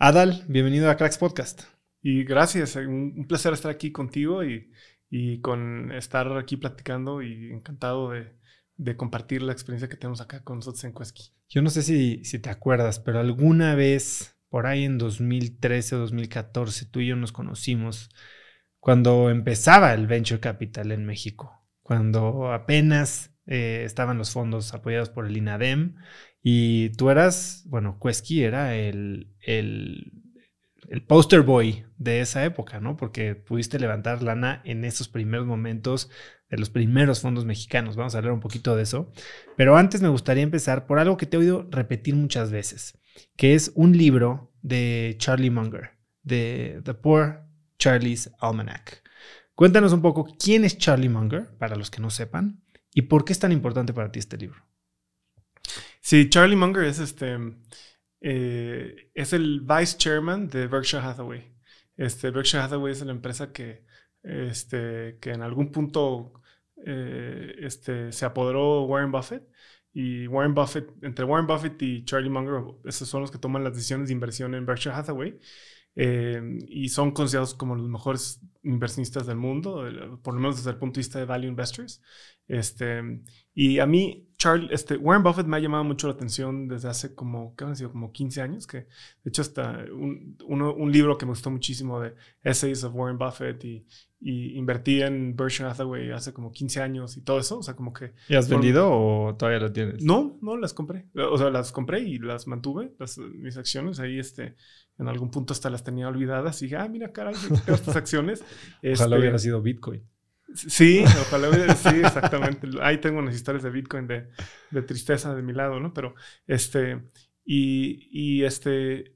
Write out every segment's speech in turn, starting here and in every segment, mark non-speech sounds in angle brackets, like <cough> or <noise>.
Adal, bienvenido a Cracks Podcast. Y gracias, eh, un placer estar aquí contigo y, con estar aquí platicando y encantado de, compartir la experiencia que tenemos acá con nosotros en Yo no sé si, si te acuerdas, pero alguna vez, por ahí en 2013 2014, tú y yo nos conocimos cuando empezaba el Venture Capital en México, cuando apenas eh, estaban los fondos apoyados por el INADEM y tú eras, bueno, Cuesqui era el, el, el poster boy de esa época, ¿no? Porque pudiste levantar lana en esos primeros momentos de los primeros fondos mexicanos. Vamos a hablar un poquito de eso. Pero antes me gustaría empezar por algo que te he oído repetir muchas veces, que es un libro de Charlie Munger, de The Poor Charlie's Almanac. Cuéntanos un poco quién es Charlie Munger, para los que no sepan, ¿Y por qué es tan importante para ti este libro? Sí, Charlie Munger es este. Eh, es el vice chairman de Berkshire Hathaway. Este, Berkshire Hathaway es la empresa que, este, que en algún punto eh, este, se apoderó Warren Buffett. Y Warren Buffett, entre Warren Buffett y Charlie Munger, esos son los que toman las decisiones de inversión en Berkshire Hathaway. Eh, y son considerados como los mejores inversionistas del mundo, por lo menos desde el punto de vista de value investors. Este, y a mí, Charles, este, Warren Buffett me ha llamado mucho la atención desde hace como, ¿qué han sido? Como 15 años, que de hecho hasta un, un libro que me gustó muchísimo de Essays of Warren Buffett y, invertí en Berkshire Hathaway hace como 15 años y todo eso, o sea, como que... ¿Y has vendido o todavía lo tienes? No, no, las compré, o sea, las compré y las mantuve, mis acciones ahí, este, en algún punto hasta las tenía olvidadas y dije, ah, mira, caray, estas acciones. <laughs> Ojalá este hubiera sido Bitcoin. Sí, sí, exactamente. Ahí tengo unas historias de Bitcoin de, tristeza de mi lado, ¿no? Pero este, y, este,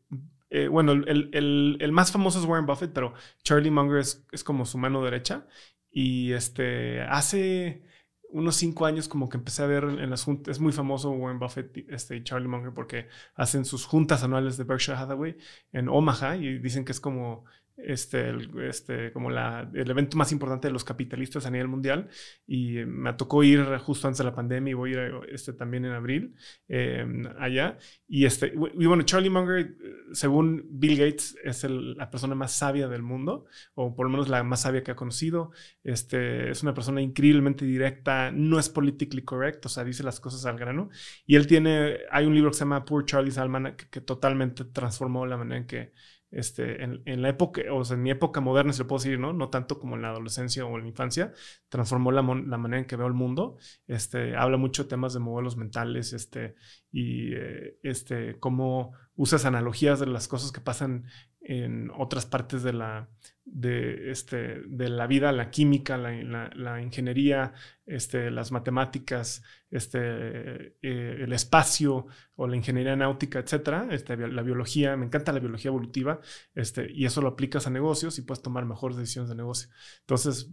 eh, bueno, el, más famoso es Warren Buffett, pero Charlie Munger es, como su mano derecha. Y este, hace unos cinco años como que empecé a ver en las juntas, es muy famoso Warren Buffett y este, Charlie Munger porque hacen sus juntas anuales de Berkshire Hathaway en Omaha y dicen que es como este, el, este, como la, el evento más importante de los capitalistas a nivel mundial y eh, me tocó ir justo antes de la pandemia y voy a ir este, también en abril eh, allá. Y, este, bueno, Charlie Munger, según Bill Gates, es la persona más sabia del mundo, o por lo menos la más sabia que ha conocido. Este, es una persona increíblemente directa, no es politically correct, o sea, dice las cosas al grano. Y él tiene, hay un libro que se llama Poor Charlie's Almanac que, que totalmente transformó la manera en que este, en, la época, o sea, en mi época moderna, se lo puedo decir, ¿no? No tanto como en la adolescencia o en la infancia, transformó la, manera en que veo el mundo, este, habla mucho de temas de modelos mentales, este, y eh, este, cómo usas analogías de las cosas que pasan en otras partes de la, de, este, de la vida, la química, la, ingeniería, este, las matemáticas, este, eh, el espacio o la ingeniería náutica, etcétera, este, la biología, me encanta la biología evolutiva, este, y eso lo aplicas a negocios y puedes tomar mejores decisiones de negocio. Entonces,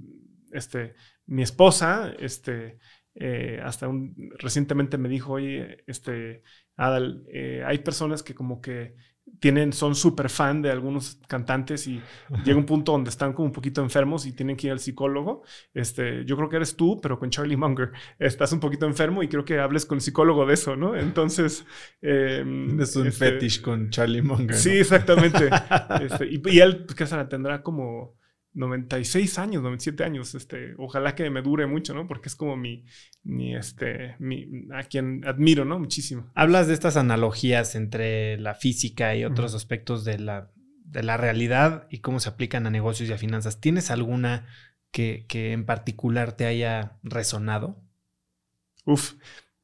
este, mi esposa, este, eh, hasta un, recientemente me dijo, oye, este, Adal, eh, hay personas que como que tienen, son súper fan de algunos cantantes y llega un punto donde están como un poquito enfermos y tienen que ir al psicólogo. Este, yo creo que eres tú, pero con Charlie Munger. Estás un poquito enfermo y creo que hables con el psicólogo de eso, ¿no? Entonces... Em, es un este, fetish con Charlie Munger. Sí, exactamente. <laughs> Este, y, él, ¿qué Tendrá como 96 años, 97 años, este, ojalá que me dure mucho, ¿no? Porque es como mi, mi este, mi, a quien admiro, ¿no? Muchísimo. Hablas de estas analogías entre la física y otros aspectos de la, de la realidad y cómo se aplican a negocios y a finanzas. ¿Tienes alguna que, en particular te haya resonado? Uf,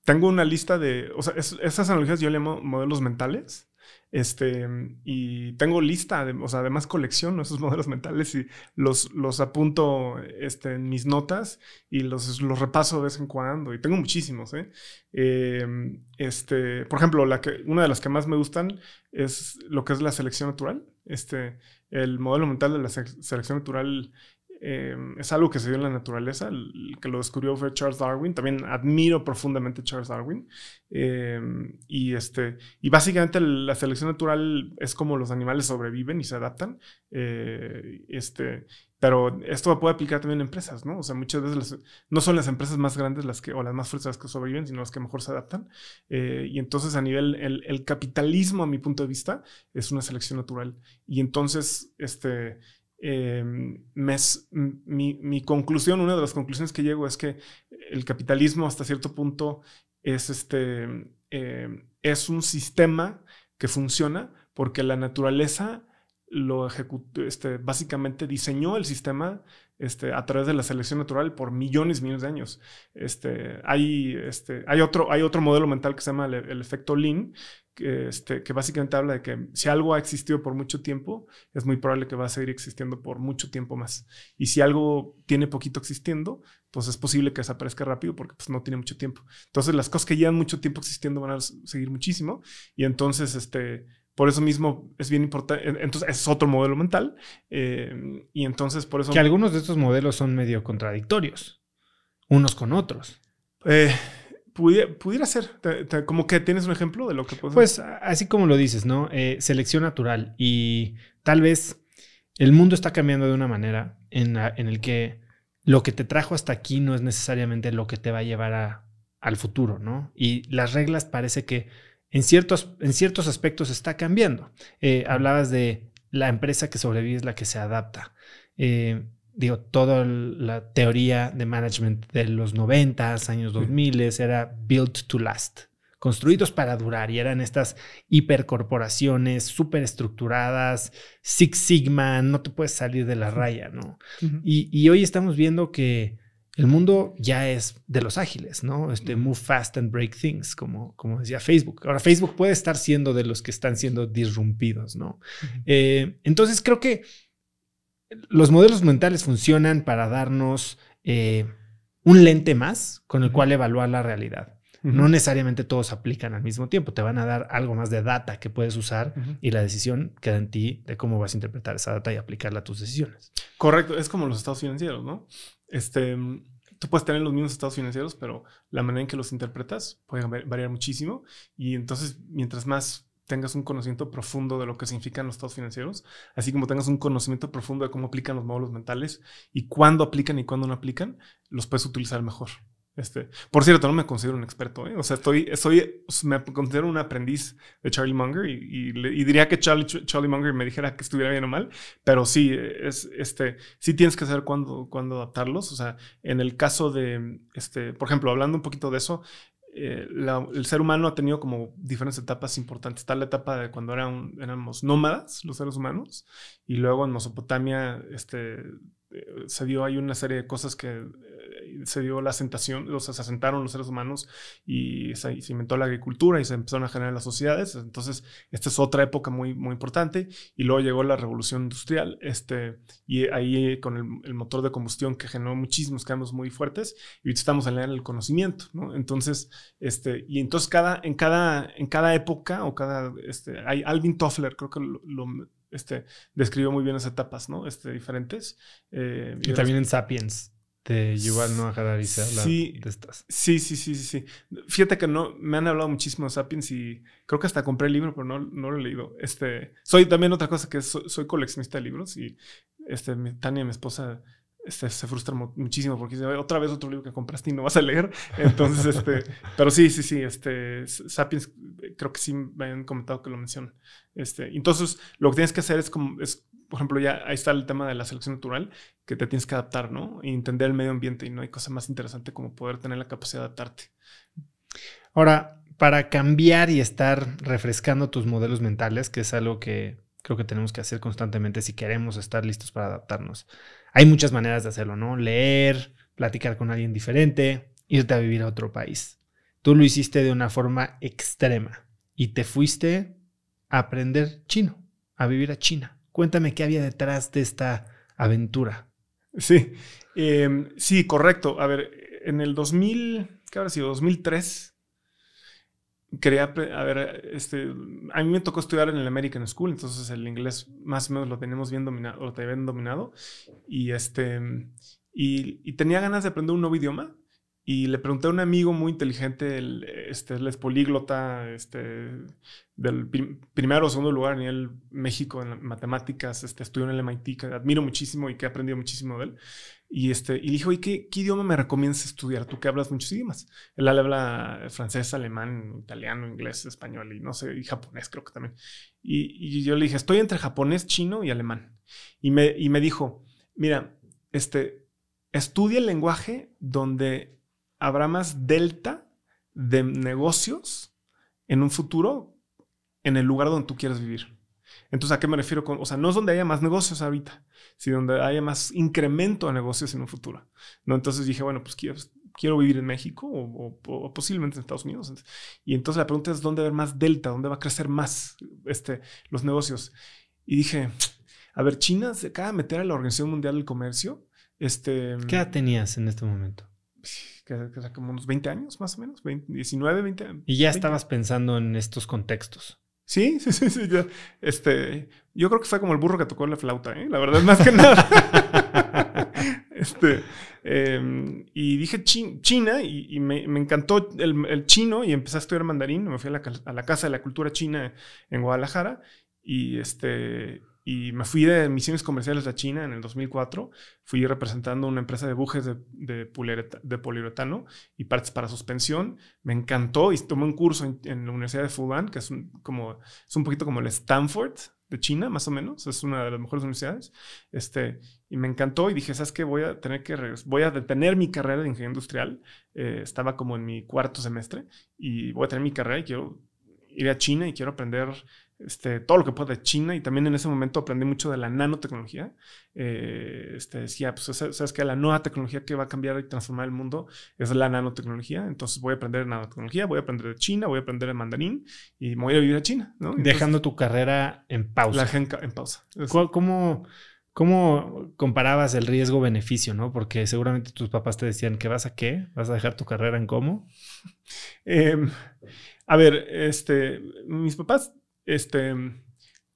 tengo una lista de, o sea, esas analogías yo le llamo modelos mentales este, y tengo lista, o sea, además colecciono esos modelos mentales y los, los apunto este, en mis notas y los, los repaso de vez en cuando. Y tengo muchísimos, ¿eh? Em, este, por ejemplo, la que, una de las que más me gustan es lo que es la selección natural. Este, el modelo mental de la selección natural Em, es algo que se dio en la naturaleza, el, que lo descubrió fue Charles Darwin, también admiro profundamente a Charles Darwin, em, y, este, y básicamente la selección natural es como los animales sobreviven y se adaptan, eh, este, pero esto puede aplicar también a empresas, ¿no? O sea, muchas veces no son las empresas más grandes las que, o las más fuertes las que sobreviven, sino las que mejor se adaptan. Eh, y entonces a nivel, el, capitalismo, a mi punto de vista, es una selección natural. Y entonces, este, Em, mi, conclusión, una de las conclusiones que llego es que el capitalismo hasta cierto punto es, este, em, em, es un sistema que funciona porque la naturaleza lo este, básicamente diseñó el sistema este, a través de la selección natural por millones y millones de años. Este, hay, este, hay, otro, hay otro modelo mental que se llama el, efecto Lin que, este, que básicamente habla de que si algo ha existido por mucho tiempo, es muy probable que va a seguir existiendo por mucho tiempo más. Y si algo tiene poquito existiendo, pues es posible que desaparezca rápido porque pues, no tiene mucho tiempo. Entonces las cosas que llevan mucho tiempo existiendo van a seguir muchísimo y entonces este, por eso mismo es bien importante. Entonces, es otro modelo mental. Eh, y entonces, por eso. Que algunos de estos modelos son medio contradictorios, unos con otros. Eh, pudiera, ser. como que tienes un ejemplo de lo que Pues, así como lo dices, ¿no? Eh, selección natural. Y tal vez el mundo está cambiando de una manera en, la, en el que lo que te trajo hasta aquí no es necesariamente lo que te va a llevar al futuro, ¿no? Y las reglas parece que en ciertos, en ciertos aspectos está cambiando. Eh, hablabas de la empresa que sobrevive es la que se adapta. Eh, digo, toda la teoría de management de los 90, años 2000 era built to last, construidos para durar y eran estas hipercorporaciones súper estructuradas, Six Sigma, no te puedes salir de la raya, ¿no? y, hoy estamos viendo que el mundo ya es de los ágiles, ¿no? Este move fast and break things, como, como decía Facebook. Ahora, Facebook puede estar siendo de los que están siendo disrumpidos, ¿no? Eh, entonces, creo que los modelos mentales funcionan para darnos eh, un lente más con el cual evaluar la realidad. No necesariamente todos aplican al mismo tiempo, te van a dar algo más de data que puedes usar y la decisión queda en ti de cómo vas a interpretar esa data y aplicarla a tus decisiones. Correcto, es como los estados financieros, ¿no? Este, mm, tú puedes tener los mismos estados financieros, pero la manera en que los interpretas puede variar muchísimo. Y entonces, mientras más tengas un conocimiento profundo de lo que significan los estados financieros, así como tengas un conocimiento profundo de cómo aplican los módulos mentales y cuándo aplican y cuándo no aplican, los puedes utilizar mejor. Este, por cierto, no me considero un experto, ¿eh? o sea, estoy, estoy, me considero un aprendiz de Charlie Munger y, diría que Charlie, Charlie, Munger me dijera que estuviera bien o mal, pero sí, es, este, sí tienes que saber cuándo, cuándo adaptarlos. O sea, en el caso de, este, por ejemplo, hablando un poquito de eso, eh, el ser humano ha tenido como diferentes etapas importantes. Está la etapa de cuando éramos nómadas, los seres humanos, y luego en Mesopotamia este, eh, se dio ahí una serie de cosas que se dio la asentación, o sea, se asentaron los seres humanos y se, inventó la agricultura y se empezaron a generar las sociedades. Entonces, esta es otra época muy, muy importante. Y luego llegó la revolución industrial, este, y ahí con el, motor de combustión que generó muchísimos cambios muy fuertes. Y estamos en el conocimiento, Entonces, este, y entonces cada, en, cada, en cada época o cada, este, Alvin Toffler, creo que lo, este, describió muy bien las etapas, ¿no? Este, diferentes. Eh, y, también en Sapiens de este, Yuval Noah Harari se habla sí, de estas. Sí, sí, sí, sí, sí. Fíjate que no, me han hablado muchísimo de Sapiens y creo que hasta compré el libro, pero no, no lo he leído. Este, soy también otra cosa que soy, coleccionista de libros y este, Tania, mi esposa, este, se frustra muchísimo porque dice, otra vez otro libro que compraste y no vas a leer. Entonces, este, <laughs> pero sí, sí, sí, este, Sapiens, eh, creo que sí me han comentado que lo menciona. Este, entonces, lo que tienes que hacer es, como, es por ejemplo, ya ahí está el tema de la selección natural, que te tienes que adaptar, ¿no? Y entender el medio ambiente y no hay cosa más interesante como poder tener la capacidad de adaptarte. Ahora, para cambiar y estar refrescando tus modelos mentales, que es algo que creo que tenemos que hacer constantemente si queremos estar listos para adaptarnos. Hay muchas maneras de hacerlo, ¿no? Leer, platicar con alguien diferente, irte a vivir a otro país. Tú lo hiciste de una forma extrema y te fuiste a aprender chino, a vivir a China. Cuéntame qué había detrás de esta aventura. Sí, em, sí, correcto. A ver, en el 2000, ¿qué habrá sido? 2003. Quería, a ver, este, a mí me tocó estudiar en el American School, entonces el inglés más o menos lo tenemos bien dominado, lo dominado, y este, y tenía ganas de aprender un nuevo idioma, y le pregunté a un amigo muy inteligente, este, él es políglota, este, del primero o segundo lugar en el México en matemáticas, este, estudió en el MIT, que admiro muchísimo y que he aprendido muchísimo de él. Y, este, y dijo, ¿y qué, idioma me recomiendas estudiar? Tú que hablas muchos idiomas. Él habla francés, alemán, italiano, inglés, español y no sé, y japonés creo que también. Y, yo le dije, estoy entre japonés, chino y alemán. Y me, y me dijo, mira, este, estudia el lenguaje donde habrá más delta de negocios en un futuro en el lugar donde tú quieres vivir. Entonces, ¿a qué me refiero con? O sea, no es donde haya más negocios ahorita, sino donde haya más incremento de negocios en un futuro. ¿no? Entonces dije, bueno, pues quiero, quiero vivir en México o, posiblemente en Estados Unidos. Y entonces la pregunta es, ¿dónde va a haber más delta? ¿Dónde va a crecer más este, los negocios? Y dije, a ver, China se acaba de meter a la Organización Mundial del Comercio. Este, ¿Qué edad tenías en este momento? Pues, que, que, como unos 20 años más o menos, 19, 20 años. Y ya estabas pensando en estos contextos. Sí, <laughs> sí, sí, Yo, este, yo creo que fue como el burro que tocó la flauta, ¿eh? la verdad, más que nada. <laughs> este, em, y dije China y, me, encantó el, chino y empecé a estudiar mandarín. Me fui a la, a la Casa de la Cultura China en Guadalajara y, este, y me fui de misiones comerciales a China en el 2004. Fui representando una empresa de bujes de, de, poliuretano y partes para suspensión. Me encantó y tomé un curso en, la Universidad de Fudan, que es un, como, es un poquito como el Stanford de China, más o menos. Es una de las mejores universidades. Este, y me encantó y dije, ¿sabes qué? Voy a tener que voy a detener mi carrera de ingeniería industrial. Eh, estaba como en mi cuarto semestre y voy a tener mi carrera y quiero ir a China y quiero aprender este, todo lo que pueda de China y también en ese momento aprendí mucho de la nanotecnología. Eh, este, decía, pues sabes que la nueva tecnología que va a cambiar y transformar el mundo es la nanotecnología, entonces voy a aprender nanotecnología, voy a aprender de China, voy a aprender de mandarín y me voy a vivir a China. Dejando tu carrera en pausa. La en, pausa. ¿Cómo, comparabas el riesgo-beneficio, no? Porque seguramente tus papás te decían que vas a qué, vas a dejar tu carrera en cómo. Em, a ver, este, mis papás este,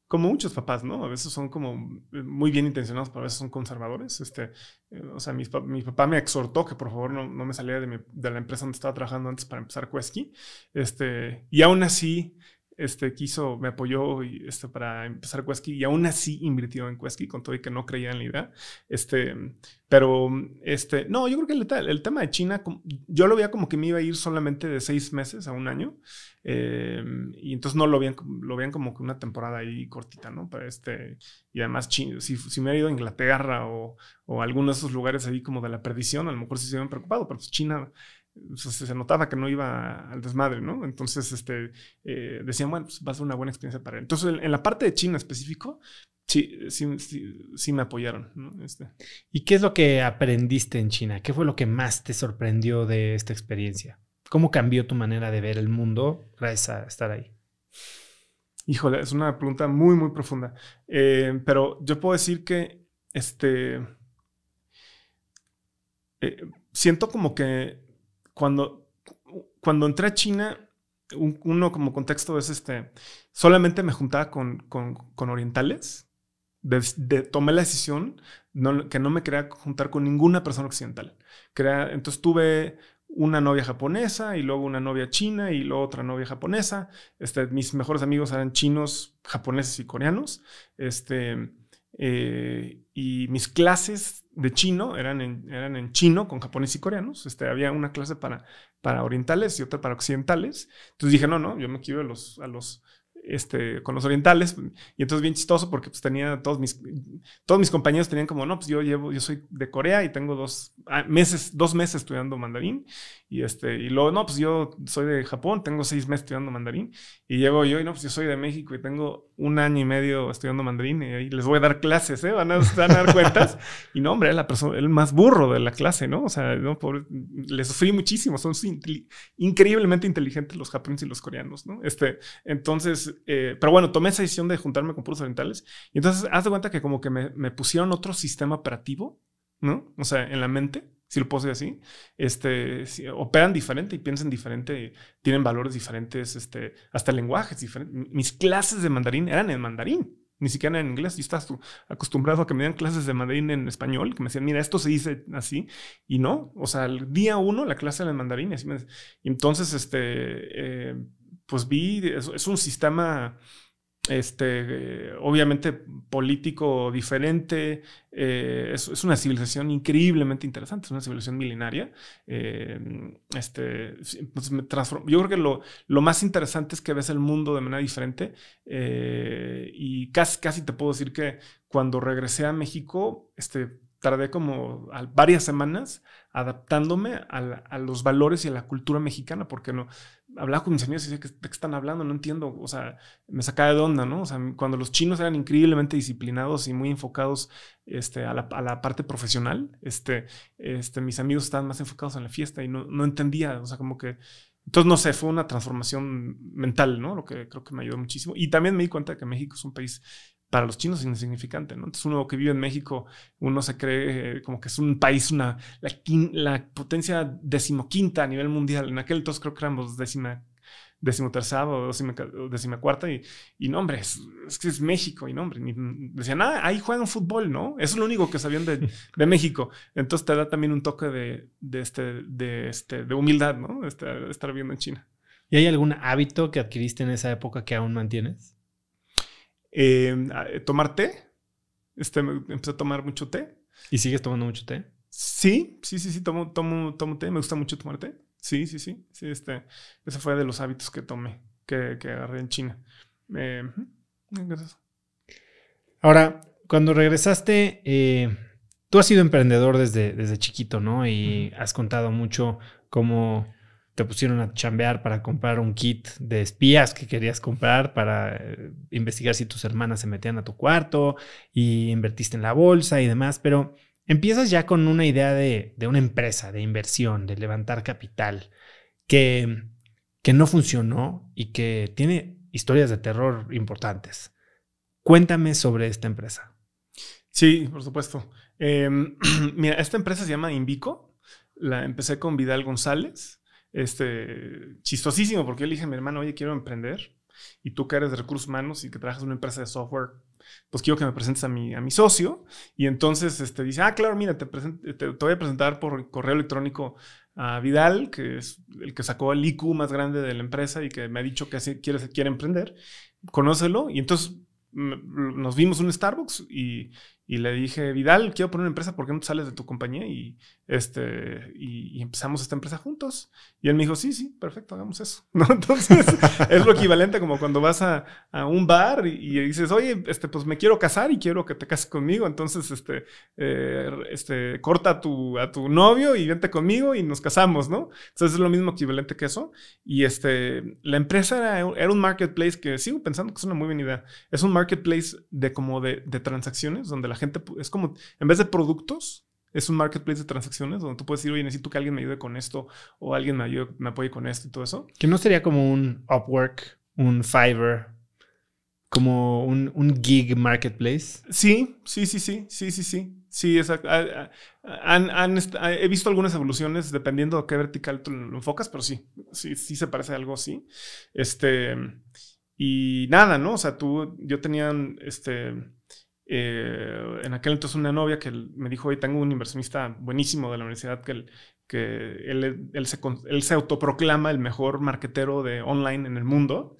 como muchos papás, ¿no? A veces son como eh, muy bien intencionados, pero a veces son conservadores. Este, eh, o sea, mi, papá me exhortó que por favor no, me saliera de, la empresa donde estaba trabajando antes para empezar Cuesqui. Este, y aún así, este, quiso, me apoyó este, para empezar Quesky y aún así invirtió en Quesky con todo y que no creía en la idea. Este, pero, este, no, yo creo que el, tema de China, yo lo veía como que me iba a ir solamente de seis meses a un año. Eh, y entonces no lo veían, lo como que una temporada ahí cortita, ¿no? este, y además, si, si me hubiera ido a Inglaterra o, o alguno de esos lugares ahí como de la perdición, a lo mejor sí se hubieran preocupado, pero pues China se notaba que no iba al desmadre, ¿no? Entonces, este, eh, decían, bueno, pues va a ser una buena experiencia para él. Entonces, en, la parte de China específico, sí, eh, sí, me apoyaron, ¿no? Este. ¿Y qué es lo que aprendiste en China? ¿Qué fue lo que más te sorprendió de esta experiencia? ¿Cómo cambió tu manera de ver el mundo gracias a estar ahí? Híjole, es una pregunta muy, muy profunda. Eh, pero yo puedo decir que, este, siento como que cuando, cuando entré a China, uno como contexto es este, solamente me juntaba con, con, orientales. tomé la decisión que no me quería juntar con ninguna persona occidental. entonces tuve una novia japonesa y luego una novia china y luego otra novia japonesa. Este, mis mejores amigos eran chinos, japoneses y coreanos. Este, eh, y mis clases de chino eran en, eran en chino con japoneses y coreanos. Este, había una clase para, para orientales y otra para occidentales. Entonces dije, no, no, yo me quiero a los, a los este, con los orientales. Y entonces bien chistoso porque pues tenía todos mis, todos mis compañeros tenían como, no, pues yo llevo, yo soy de Corea y tengo dos ah, meses, dos meses estudiando mandarín. Y este, y luego, no, pues yo soy de Japón, tengo seis meses estudiando mandarín. Y llego yo y no, pues yo soy de México y tengo un año y medio estudiando mandarín y ahí les voy a dar clases, ¿eh? Van a, dar cuentas. <laughs> y no, hombre, la persona, el más burro de la clase, ¿no? O sea, les le sufrí muchísimo. Son increíblemente inteligentes los japoneses y los coreanos, ¿no? Este, entonces, eh, pero bueno, tomé esa decisión de juntarme con puros orientales. Y entonces, haz de cuenta que como que me, pusieron otro sistema operativo, ¿no? O sea, en la mente si lo puedo decir así, este, operan diferente y piensan diferente, tienen valores diferentes, este, hasta lenguajes diferentes. Mis clases de mandarín eran en mandarín, ni siquiera en inglés. Y estás acostumbrado a que me dieran clases de mandarín en español, que me decían, mira, esto se dice así, y no. O sea, el día uno, la clase era en mandarín, y así me Y entonces, este, eh, pues vi, es, un sistema este, eh, obviamente político diferente, eh, es, una civilización increíblemente interesante, es una civilización milenaria. Eh, este, pues, yo creo que lo, más interesante es que ves el mundo de manera diferente y casi, casi te puedo decir que cuando regresé a México, este, tardé como varias semanas adaptándome a, a los valores y a la cultura mexicana, porque no, hablaba con mis amigos y decía, ¿de qué están hablando? No entiendo, o sea, me sacaba de onda, ¿no? O sea, cuando los chinos eran increíblemente disciplinados y muy enfocados este, a, la, parte profesional, este, este, mis amigos estaban más enfocados en la fiesta y no, no entendía, o sea, como que... Entonces, no sé, fue una transformación mental, ¿no? Lo que creo que me ayudó muchísimo. Y también me di cuenta de que México es un país para los chinos es insignificante, ¿no? Entonces uno que vive en México, uno se cree eh, como que es un país, una, la, potencia decimoquinta a nivel mundial. En aquel entonces creo que éramos décima, decimotercera o decimacuarta y, y no, hombre, es, que es México y no, hombre, ni, decían, ah, ahí juegan fútbol, ¿no? Eso es lo único que sabían de, de México. Entonces te da también un toque de, de, este, de, este, de humildad, ¿no? Estar, estar viviendo en China. ¿Y hay algún hábito que adquiriste en esa época que aún mantienes? eh, tomar té. Este, empecé a tomar mucho té. ¿Y sigues tomando mucho té? Sí, sí, sí, sí, tomo, tomo, tomo té. Me gusta mucho tomar té. Sí, sí, sí. sí este, ese fue de los hábitos que tomé, que, que agarré en China. Eh, Ahora, cuando regresaste, eh, tú has sido emprendedor desde, desde chiquito, ¿no? Y has contado mucho cómo te pusieron a chambear para comprar un kit de espías que querías comprar para eh, investigar si tus hermanas se metían a tu cuarto y invertiste en la bolsa y demás, pero empiezas ya con una idea de, una empresa, de inversión, de levantar capital, que, que no funcionó y que tiene historias de terror importantes. Cuéntame sobre esta empresa. Sí, por supuesto. Em, <clears throat> mira, esta empresa se llama Invico. La empecé con Vidal González este, chistosísimo, porque yo le dije a mi hermano, oye, quiero emprender, y tú que eres de recursos humanos y que trabajas en una empresa de software, pues quiero que me presentes a mi, a mi socio, y entonces este, dice, ah, claro, mira, te, te, voy a presentar por correo electrónico a Vidal, que es el que sacó el IQ más grande de la empresa y que me ha dicho que quiere, quiere emprender, conócelo, y entonces mm, nos vimos un Starbucks y, y le dije, Vidal, quiero poner una empresa, ¿por qué no sales de tu compañía? Y, este, y, empezamos esta empresa juntos. Y él me dijo, sí, sí, perfecto, hagamos eso. <laughs> Entonces, es lo equivalente como cuando vas a, un bar y, dices, oye, este, pues me quiero casar y quiero que te cases conmigo. Entonces, este, eh, este, corta a tu, a tu novio y vente conmigo y nos casamos, ¿no? Entonces, es lo mismo equivalente que eso. Y este, la empresa era, un marketplace que sigo pensando que es una muy buena idea. Es un marketplace de como de, de transacciones donde la gente es como, en vez de productos, es un marketplace de transacciones donde tú puedes decir, oye, necesito que alguien me ayude con esto o alguien me, ayude, me apoye con esto y todo eso. Que no sería como un Upwork, un Fiverr, como un, gig marketplace. Sí, sí, sí, sí, sí, sí, sí. Sí, exacto. Ah, ah, han, ah, he visto algunas evoluciones dependiendo de qué vertical tú lo enfocas, pero sí, sí, sí se parece a algo así. Este, y nada, ¿no? O sea, tú, yo tenía, este, eh, en aquel entonces una novia que me dijo, hoy tengo un inversionista buenísimo de la universidad que, que él, se, él autoproclama el mejor marketero de online en el mundo.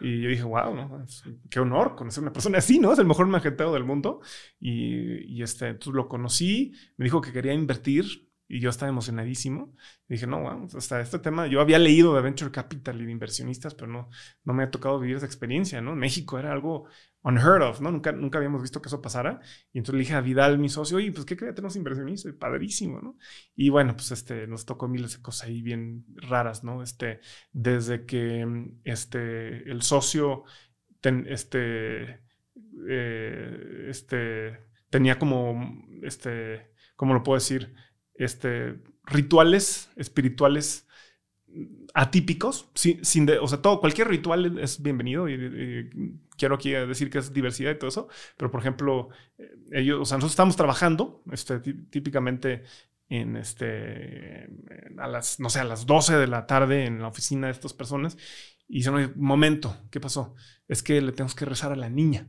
Y yo dije, wow, qué honor conocer a una persona así, ¿no? Es el mejor marketero del mundo. Y, este, entonces lo conocí, me dijo que quería invertir y yo estaba emocionadísimo. dije, no, vamos, hasta este tema, yo había leído de Venture Capital y de inversionistas, pero no, no me ha tocado vivir esa experiencia, ¿no? México era algo unheard of, ¿no? Nunca, nunca habíamos visto que eso pasara. Y entonces le dije a Vidal, mi socio, y pues, ¿qué crees? Tenemos inversionistas, padrísimo, ¿no? Y bueno, pues, este, nos tocó miles de cosas ahí bien raras, ¿no? Este, desde que, este, el socio, este, eh, este, tenía como, este, ¿cómo lo puedo decir? este, rituales espirituales atípicos, sin, de, o sea, todo, cualquier ritual es bienvenido y, quiero aquí decir que es diversidad y todo eso, pero por ejemplo, ellos, o sea, nosotros estamos trabajando este, típicamente en este, a las, no sé, a las 12 de la tarde en la oficina de estas personas y dicen, un momento, ¿qué pasó? Es que le tenemos que rezar a la niña.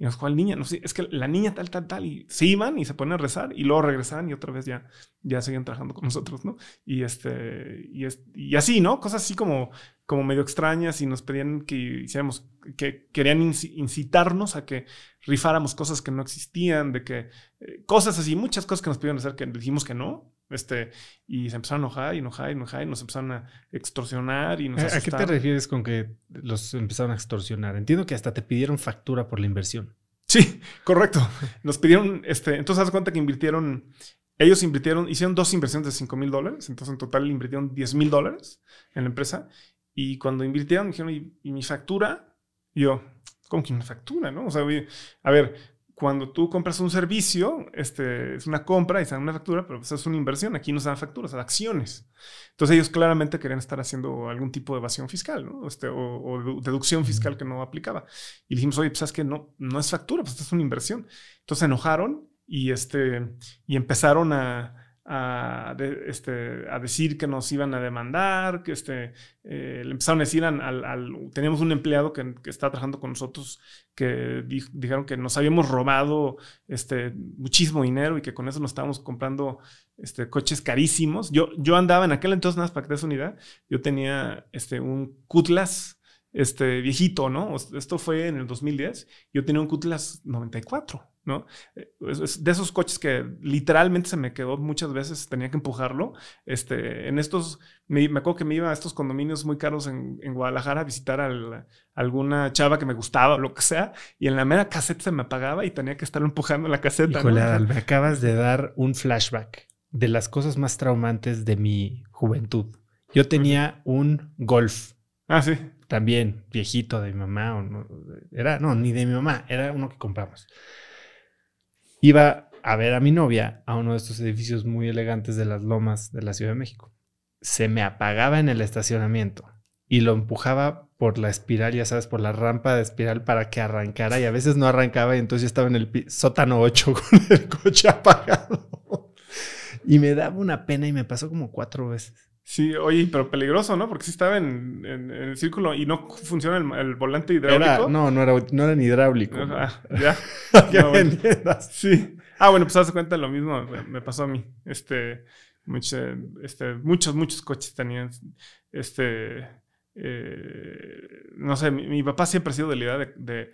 Y nos niña? No sé, es que la niña tal, tal, tal. Y se iban y se ponen a rezar y luego regresaban y otra vez ya, ya seguían trabajando con nosotros, ¿no? Y, este, y, y así, ¿no? Cosas así como, como medio extrañas y nos pedían que hiciéramos, que querían incitarnos a que rifáramos cosas que no existían, de que eh, cosas así, muchas cosas que nos pidieron hacer que dijimos que no este, y se empezaron a enojar y enojar y nos empezaron a extorsionar y nos ¿A, qué te refieres con que los empezaron a extorsionar? Entiendo que hasta te pidieron factura por la inversión. Sí, correcto. Nos pidieron, este, entonces haz cuenta que invirtieron, ellos invirtieron, hicieron dos inversiones de 5 mil dólares, entonces en total invirtieron 10 mil dólares en la empresa. Y cuando invirtieron, dijeron, ¿y, mi factura? Y yo, ¿cómo que una factura? ¿no? O sea, a ver, cuando tú compras un servicio, este, es una compra y sale una factura, pero pues es una inversión. Aquí no se dan facturas, dan acciones. Entonces ellos claramente querían estar haciendo algún tipo de evasión fiscal este, o, deducción fiscal que no aplicaba. Y dijimos, oye, pues sabes que no, no es factura, pues es una inversión. Entonces se enojaron y, este, y empezaron a, a, este, a decir que nos iban a demandar, que este, eh, le empezaron a decir al, teníamos un empleado que, que estaba trabajando con nosotros que dijeron que nos habíamos robado este, muchísimo dinero y que con eso nos estábamos comprando este, coches carísimos. Yo, yo andaba en aquel entonces, nada más para que te yo tenía este, un Cutlass este, viejito, ¿no? Esto fue en el 2010. Yo tenía un Cutlass 94. ¿no? Eh, de esos coches que literalmente se me quedó muchas veces, tenía que empujarlo. Este, en estos, me, acuerdo que me iba a estos condominios muy caros en, en Guadalajara a visitar a, alguna chava que me gustaba o lo que sea, y en la mera caseta se me apagaba y tenía que estar empujando la caseta. Híjole, me acabas de dar un flashback de las cosas más traumantes de mi juventud. Yo tenía un golf. Ah, sí. También viejito de mi mamá. O era, no, ni de mi mamá, era uno que compramos iba a ver a mi novia a uno de estos edificios muy elegantes de las lomas de la Ciudad de México. Se me apagaba en el estacionamiento y lo empujaba por la espiral, ya sabes, por la rampa de espiral para que arrancara y a veces no arrancaba y entonces yo estaba en el sótano 8 <laughs> con el coche apagado. Y me daba una pena y me pasó como cuatro veces. Sí, oye, pero peligroso, ¿no? Porque sí estaba en, el círculo y no funciona el, volante hidráulico. no, no era, no ni hidráulico. Ya, <laughs> ya. Sí. Ah, bueno, pues haz cuenta lo mismo me pasó a mí. Este, este, muchos, muchos coches tenían este, eh, no sé, mi, papá siempre ha sido de la idea de,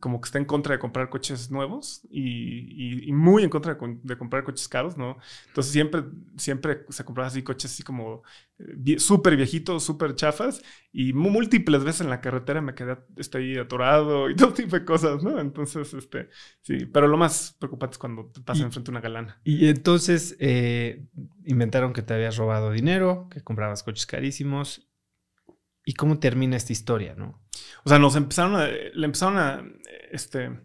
como que está en contra de comprar coches nuevos y, muy en contra de, comprar coches caros, ¿no? Entonces siempre, siempre se compraba así coches así como super eh, súper viejitos, súper chafas y múltiples veces en la carretera me quedé estoy atorado y <laughs> todo tipo de cosas, ¿no? Entonces, este, sí, pero lo más preocupante es cuando te pasa enfrente una galana. Y entonces eh, inventaron que te habías robado dinero, que comprabas coches carísimos ¿Y cómo termina esta historia, no? O sea, nos empezaron a, le empezaron a, este,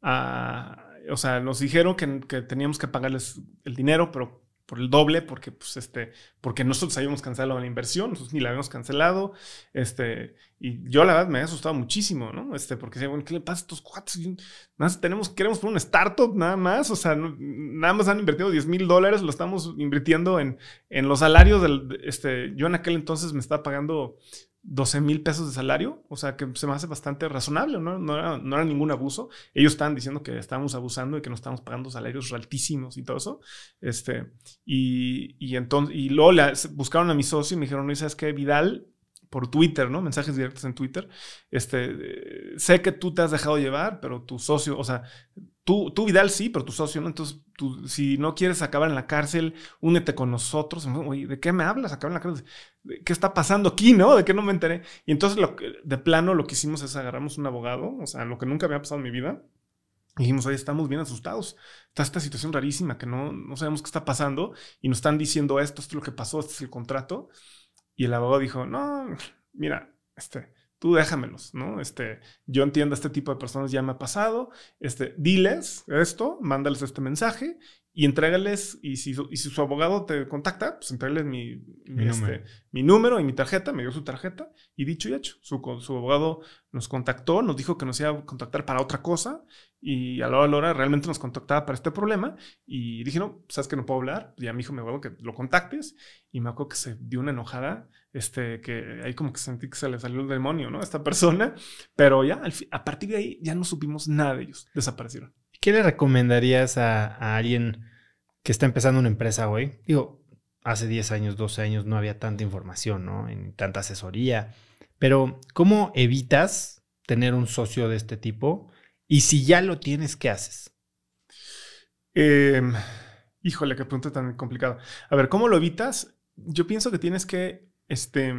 a, o sea, nos dijeron que, teníamos que pagarles el dinero, pero por el doble, porque, pues, este, porque nosotros habíamos cancelado la inversión, nosotros ni la habíamos cancelado, este, y yo la verdad me había asustado muchísimo, ¿no? Este, porque bueno, ¿qué le pasa a estos cuates? Más tenemos, queremos poner una startup, nada más, o sea, nada más han invertido 10 mil dólares, lo estamos invirtiendo en, en los salarios del, este, yo en aquel entonces me estaba pagando 12 mil pesos de salario, o sea que se me hace bastante razonable, ¿no? No era, ningún abuso. Ellos están diciendo que estábamos abusando y que no estamos pagando salarios altísimos y todo eso. Este, y, entonces, y luego buscaron a mi socio y me dijeron, no, ¿sabes qué? Vidal, por Twitter, ¿no? Mensajes directos en Twitter. Este, eh, sé que tú te has dejado llevar, pero tu socio, o sea, Tú, tú, Vidal sí, pero tu socio no. Entonces, tú, si no quieres acabar en la cárcel, únete con nosotros. Oye, ¿de qué me hablas? Acabar en la cárcel. ¿Qué está pasando aquí, no? ¿De qué no me enteré? Y entonces, lo de plano, lo que hicimos es agarramos un abogado, o sea, lo que nunca había pasado en mi vida. dijimos, oye, estamos bien asustados. Está esta situación rarísima que no, no sabemos qué está pasando y nos están diciendo esto, esto es lo que pasó, este es el contrato. Y el abogado dijo, no, mira, este, tú déjamelos, ¿no? Este, yo entiendo a este tipo de personas, ya me ha pasado, este, diles esto, mándales este mensaje y entrégales, y si, su abogado te contacta, pues entrégales mi, este, mi, número. y mi tarjeta, me dio su tarjeta, y dicho y hecho, su, su abogado nos contactó, nos dijo que nos iba a contactar para otra cosa, y a la hora, a la hora realmente nos contactaba para este problema, y dije, no, pues, sabes que no puedo hablar, y a mi hijo me hago que lo contactes, y me acuerdo que se dio una enojada, este, que ahí como que sentí que se le salió el demonio, ¿no? A esta persona, pero ya, a partir de ahí ya no supimos nada de ellos, desaparecieron. ¿Qué le recomendarías a, alguien que está empezando una empresa hoy? Digo, hace 10 años, 12 años no había tanta información, ¿no? Ni tanta asesoría. Pero, ¿cómo evitas tener un socio de este tipo? Y si ya lo tienes, ¿qué haces? Em, híjole, qué pregunta tan complicado. A ver, ¿cómo lo evitas? Yo pienso que tienes que, este,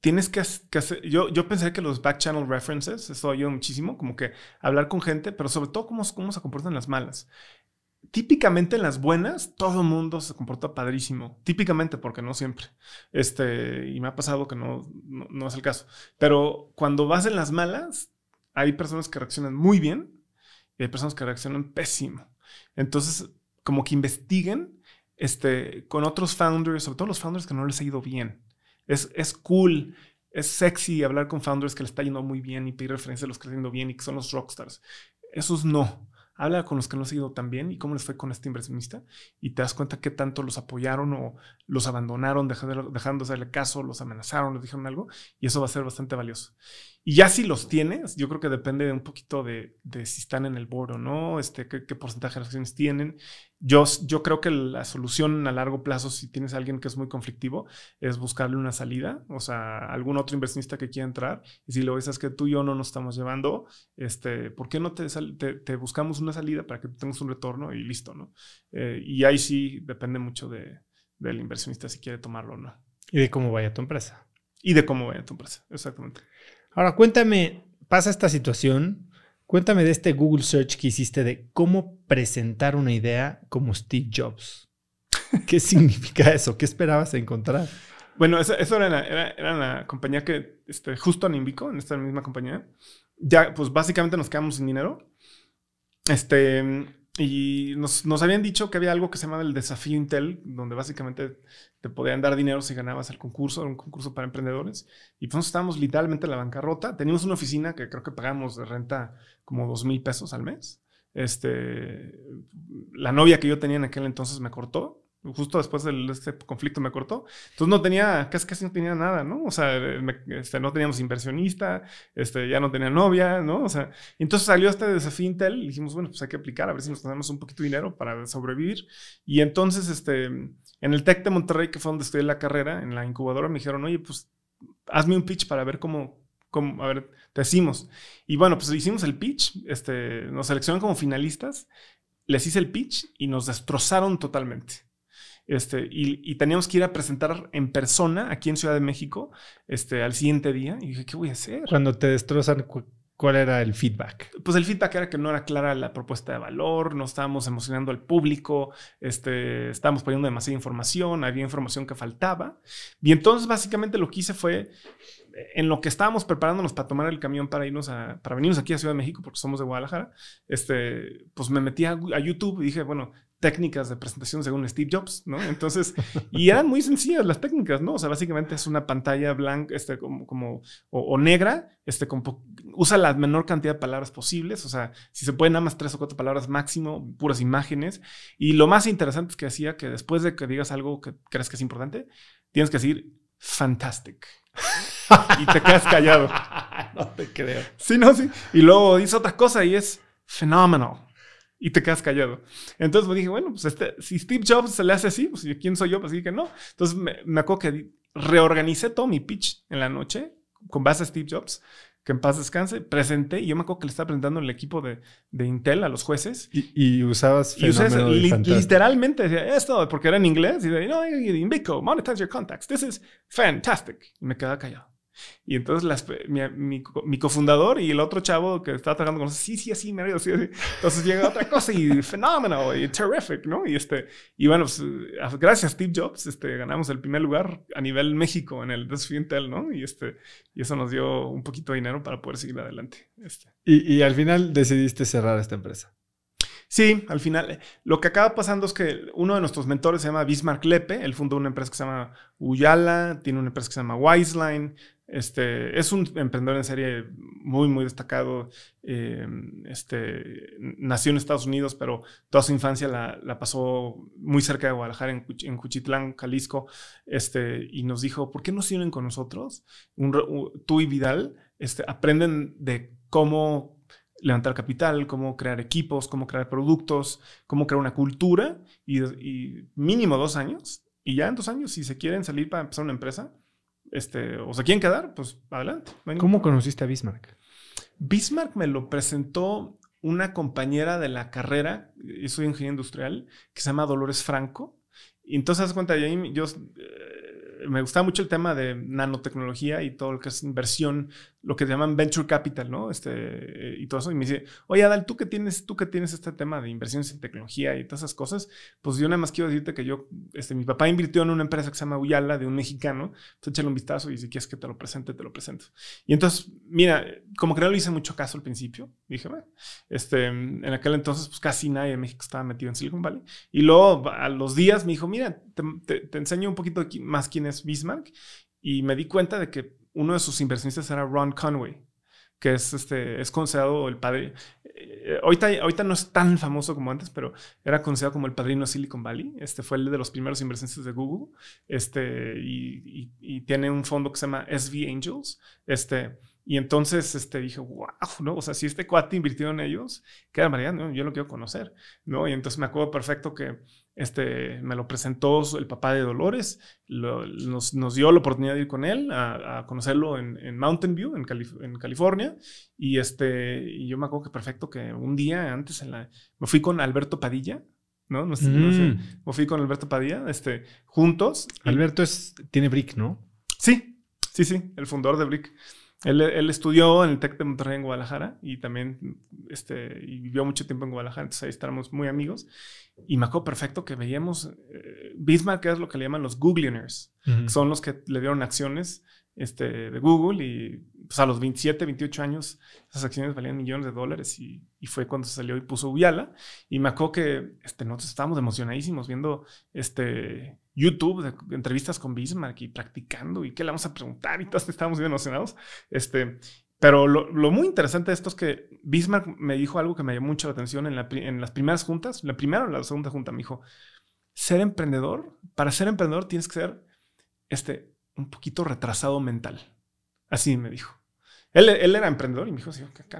tienes que, hacer, yo, yo pensé que los back channel references, eso ayuda muchísimo, como que hablar con gente, pero sobre todo cómo, cómo se comportan las malas. Típicamente en las buenas, todo el mundo se comporta padrísimo. Típicamente, porque no siempre. Este, y me ha pasado que no, no, es el caso. Pero cuando vas en las malas, hay personas que reaccionan muy bien y hay personas que reaccionan pésimo. Entonces, como que investiguen este, con otros founders, sobre todo los founders que no les ha ido bien es, cool, es sexy hablar con founders que le está yendo muy bien y pedir referencias a los que están yendo bien y que son los rockstars. Esos no. Habla con los que no han seguido tan bien y cómo les fue con este inversionista y te das cuenta qué tanto los apoyaron o los abandonaron dejando el caso, los amenazaron, les dijeron algo y eso va a ser bastante valioso. Y ya si los tienes, yo creo que depende de un poquito de, si están en el board o no, este, qué, qué porcentaje de acciones tienen yo, creo que la solución a largo plazo, si tienes a alguien que es muy conflictivo, es buscarle una salida, o sea, algún otro inversionista que quiera entrar. Y si lo es que tú y yo no nos estamos llevando, este, ¿por qué no te, te, buscamos una salida para que tengas un retorno y listo, ¿no? Eh, y ahí sí depende mucho de, del inversionista si quiere tomarlo o no. Y de cómo vaya tu empresa. Y de cómo vaya tu empresa, exactamente. Ahora, cuéntame, pasa esta situación, Cuéntame de este Google Search que hiciste de cómo presentar una idea como Steve Jobs. ¿Qué <laughs> significa eso? ¿Qué esperabas encontrar? Bueno, eso, era, la, compañía que, este, justo en Invico, en esta misma compañía, ya pues básicamente nos quedamos sin dinero. Este, y nos, habían dicho que había algo que se llamaba el desafío Intel, donde básicamente te podían dar dinero si ganabas el concurso, un concurso para emprendedores. Y pues estábamos literalmente en la bancarrota. Teníamos una oficina que creo que pagamos de renta como dos mil pesos al mes. Este, la novia que yo tenía en aquel entonces me cortó justo después de este conflicto me cortó. Entonces no tenía, casi casi no tenía nada, ¿no? O sea, este, no teníamos inversionista, este, ya no tenía novia, ¿no? O sea, entonces salió este desafío Intel y dijimos, bueno, pues hay que aplicar, a ver si nos tenemos un poquito de dinero para sobrevivir. Y entonces, este, en el TEC de Monterrey, que fue donde estudié la carrera, en la incubadora, me dijeron, oye, pues hazme un pitch para ver cómo, cómo a ver, te hicimos. Y bueno, pues hicimos el pitch, este, nos seleccionaron como finalistas, les hice el pitch y nos destrozaron totalmente. Este, y, teníamos que ir a presentar en persona aquí en Ciudad de México este, al siguiente día. Y dije, ¿qué voy a hacer? Cuando te destrozan, ¿cuál era el feedback? Pues el feedback era que no era clara la propuesta de valor, no estábamos emocionando al público, este, estábamos poniendo demasiada información, había información que faltaba. Y entonces básicamente lo que hice fue en lo que estábamos preparándonos para tomar el camión para irnos para venirnos aquí a Ciudad de México, porque somos de Guadalajara, este, pues me metí a YouTube y dije, bueno, técnicas de presentación según Steve Jobs, ¿no? Entonces, y eran muy sencillas las técnicas, ¿no? O sea, básicamente es una pantalla blanca, este, como, como o, negra, este, usa la menor cantidad de palabras posibles, o sea, si se pueden nada más tres o cuatro palabras máximo, puras imágenes. Y lo más interesante es que hacía que después de que digas algo que crees que es importante, tienes que decir fantastic. y te quedas callado. <laughs> no te creo. Sí, no, sí. Y luego dice otra cosa y es phenomenal y te quedas callado. Entonces me dije, bueno, pues este, si Steve Jobs se le hace así, pues ¿quién soy yo? Pues dije que no. Entonces me, acuerdo que reorganicé todo mi pitch en la noche con base a Steve Jobs, que en paz descanse, presenté y yo me acuerdo que le estaba presentando el equipo de, de Intel a los jueces. Y, y usabas y usas, literalmente decía esto, porque era en inglés, y de, no, Invico, monetize your contacts, this is fantastic. Y me quedaba callado. Y entonces mi, mi, cofundador y el otro chavo que estaba trabajando con nosotros, sí, sí, así, sí, Entonces llega otra cosa y <laughs> fenómeno y terrific, ¿no? Y, este, y bueno, pues, eh, ah, gracias a Steve Jobs este, ganamos el primer lugar a nivel México en el desafío Intel, ¿no? Y, este, y eso nos dio un poquito de dinero para poder seguir adelante. Este. Y, y al final decidiste cerrar esta empresa. Sí, al final. Lo que acaba pasando es que uno de nuestros mentores se llama Bismarck Lepe. Él fundó una empresa que se llama Uyala, tiene una empresa que se llama Wiseline, este, es un emprendedor en serie muy, muy destacado. Eh, este, nació en Estados Unidos, pero toda su infancia la, pasó muy cerca de Guadalajara, en, en, Cuchitlán, Jalisco, este, y nos dijo, ¿por qué no se unen con nosotros? tú y Vidal este, aprenden de cómo levantar capital, cómo crear equipos, cómo crear productos, cómo crear una cultura, y, y mínimo dos años. Y ya en dos años, si se quieren salir para empezar una empresa, este, o sea, quieren quedar, pues adelante. ¿Cómo conociste a Bismarck? Bismarck me lo presentó una compañera de la carrera, yo eh, soy ingeniero industrial, que se llama Dolores Franco. Y entonces, das cuenta, yo, eh, me gustaba mucho el tema de nanotecnología y todo lo que es inversión lo que llaman venture capital, ¿no? Este, eh, y todo eso. Y me dice, oye, Adal, tú que tienes, tú que tienes este tema de inversiones en tecnología y todas esas cosas, pues yo nada más quiero decirte que yo, este, mi papá invirtió en una empresa que se llama Uyala de un mexicano, entonces échale un vistazo y si quieres que te lo presente, te lo presento. Y entonces, mira, como que no le hice mucho caso al principio, dije, este, en aquel entonces, pues casi nadie en México estaba metido en Silicon Valley. Y luego a los días me dijo, mira, te, te enseño un poquito más quién es Bismarck. Y me di cuenta de que uno de sus inversionistas era Ron Conway, que es, este, es considerado el padre. Eh, ahorita, no es tan famoso como antes, pero era considerado como el padrino de Silicon Valley. Este fue el de los primeros inversionistas de Google. Este, y, y tiene un fondo que se llama SV Angels. Este, y entonces este, dije, wow, ¿no? O sea, si este cuate invirtió en ellos, queda María, no, yo lo quiero conocer, ¿no? Y entonces me acuerdo perfecto que este, me lo presentó el papá de Dolores, nos, nos, dio la oportunidad de ir con él a, conocerlo en, en, Mountain View, en, en, California. Y, este, y yo me acuerdo que perfecto que un día antes en la, me fui con Alberto Padilla, ¿no? Mm. me fui con Alberto Padilla, este, juntos. Alberto es, tiene Brick, ¿no? Sí, sí, sí, el fundador de Brick. Él, estudió en el TEC de Monterrey en Guadalajara y también este, vivió mucho tiempo en Guadalajara, entonces ahí estábamos muy amigos. Y me acuerdo perfecto que veíamos, eh, Bismarck es lo que le llaman los Googliners, son los que le dieron acciones este, de Google y pues, a los 27, 28 años esas acciones valían millones de dólares y, fue cuando salió y puso Uyala. Y me acuerdo que este, nosotros estábamos emocionadísimos viendo este, YouTube de entrevistas con Bismarck y practicando y qué le vamos a preguntar y todos estábamos bien emocionados. Este, pero lo, muy interesante de esto es que Bismarck me dijo algo que me llamó mucho la atención en, las primeras juntas, la primera o la segunda junta, me dijo, ser emprendedor, para ser emprendedor tienes que ser este, un poquito retrasado mental. Así me dijo. Él, era emprendedor y me dijo,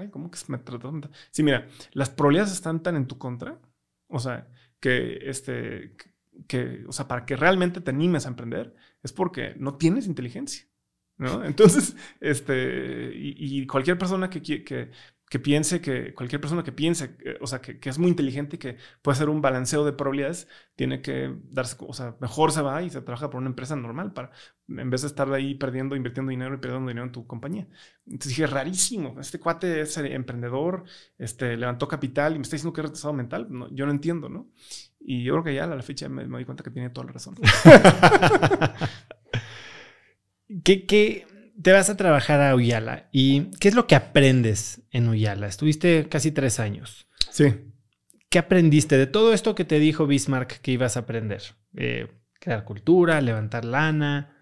¿cómo que me trató? Sí, mira, las probabilidades están tan en tu contra, o sea, que, este, que, o sea, para que realmente te animes a emprender, es porque no tienes inteligencia. ¿no? Entonces, <laughs> este, y, cualquier persona que, que, que, piense que, cualquier persona que piense, eh, o sea, que, que, es muy inteligente y que puede hacer un balanceo de probabilidades, tiene que darse, o sea, mejor se va y se trabaja por una empresa normal para, en vez de estar ahí perdiendo, invirtiendo dinero y perdiendo dinero en tu compañía. Entonces dije, rarísimo, este cuate es eh, emprendedor, este, levantó capital y me está diciendo que es retrasado mental, yo no entiendo, ¿no? Y yo creo que ya a la fecha me, di cuenta que tiene toda la razón. <laughs> ¿Qué, ¿Qué, te vas a trabajar a Uyala? ¿Y qué es lo que aprendes en Uyala? Estuviste casi tres años. Sí. ¿Qué aprendiste de todo esto que te dijo Bismarck que ibas a aprender? Eh, crear cultura, levantar lana.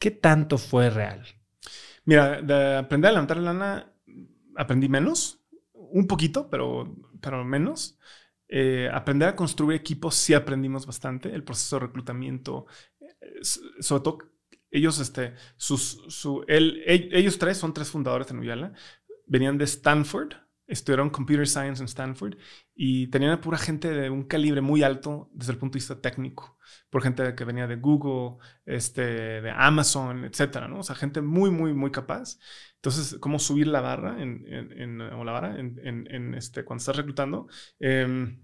¿Qué tanto fue real? Mira, de aprender a levantar lana aprendí menos, un poquito, pero, pero menos. Eh, aprender a construir equipos sí aprendimos bastante, el proceso de reclutamiento, eh, sobre todo ellos, este, sus, su, ellos tres son tres fundadores de Nuyala, venían de Stanford, estudiaron Computer Science en Stanford y tenían a pura gente de un calibre muy alto desde el punto de vista técnico, por gente que venía de Google, este, de Amazon, etcétera, ¿no? O sea, gente muy, muy, muy capaz. Entonces, cómo subir la barra en, en o la vara este, cuando estás reclutando. Em,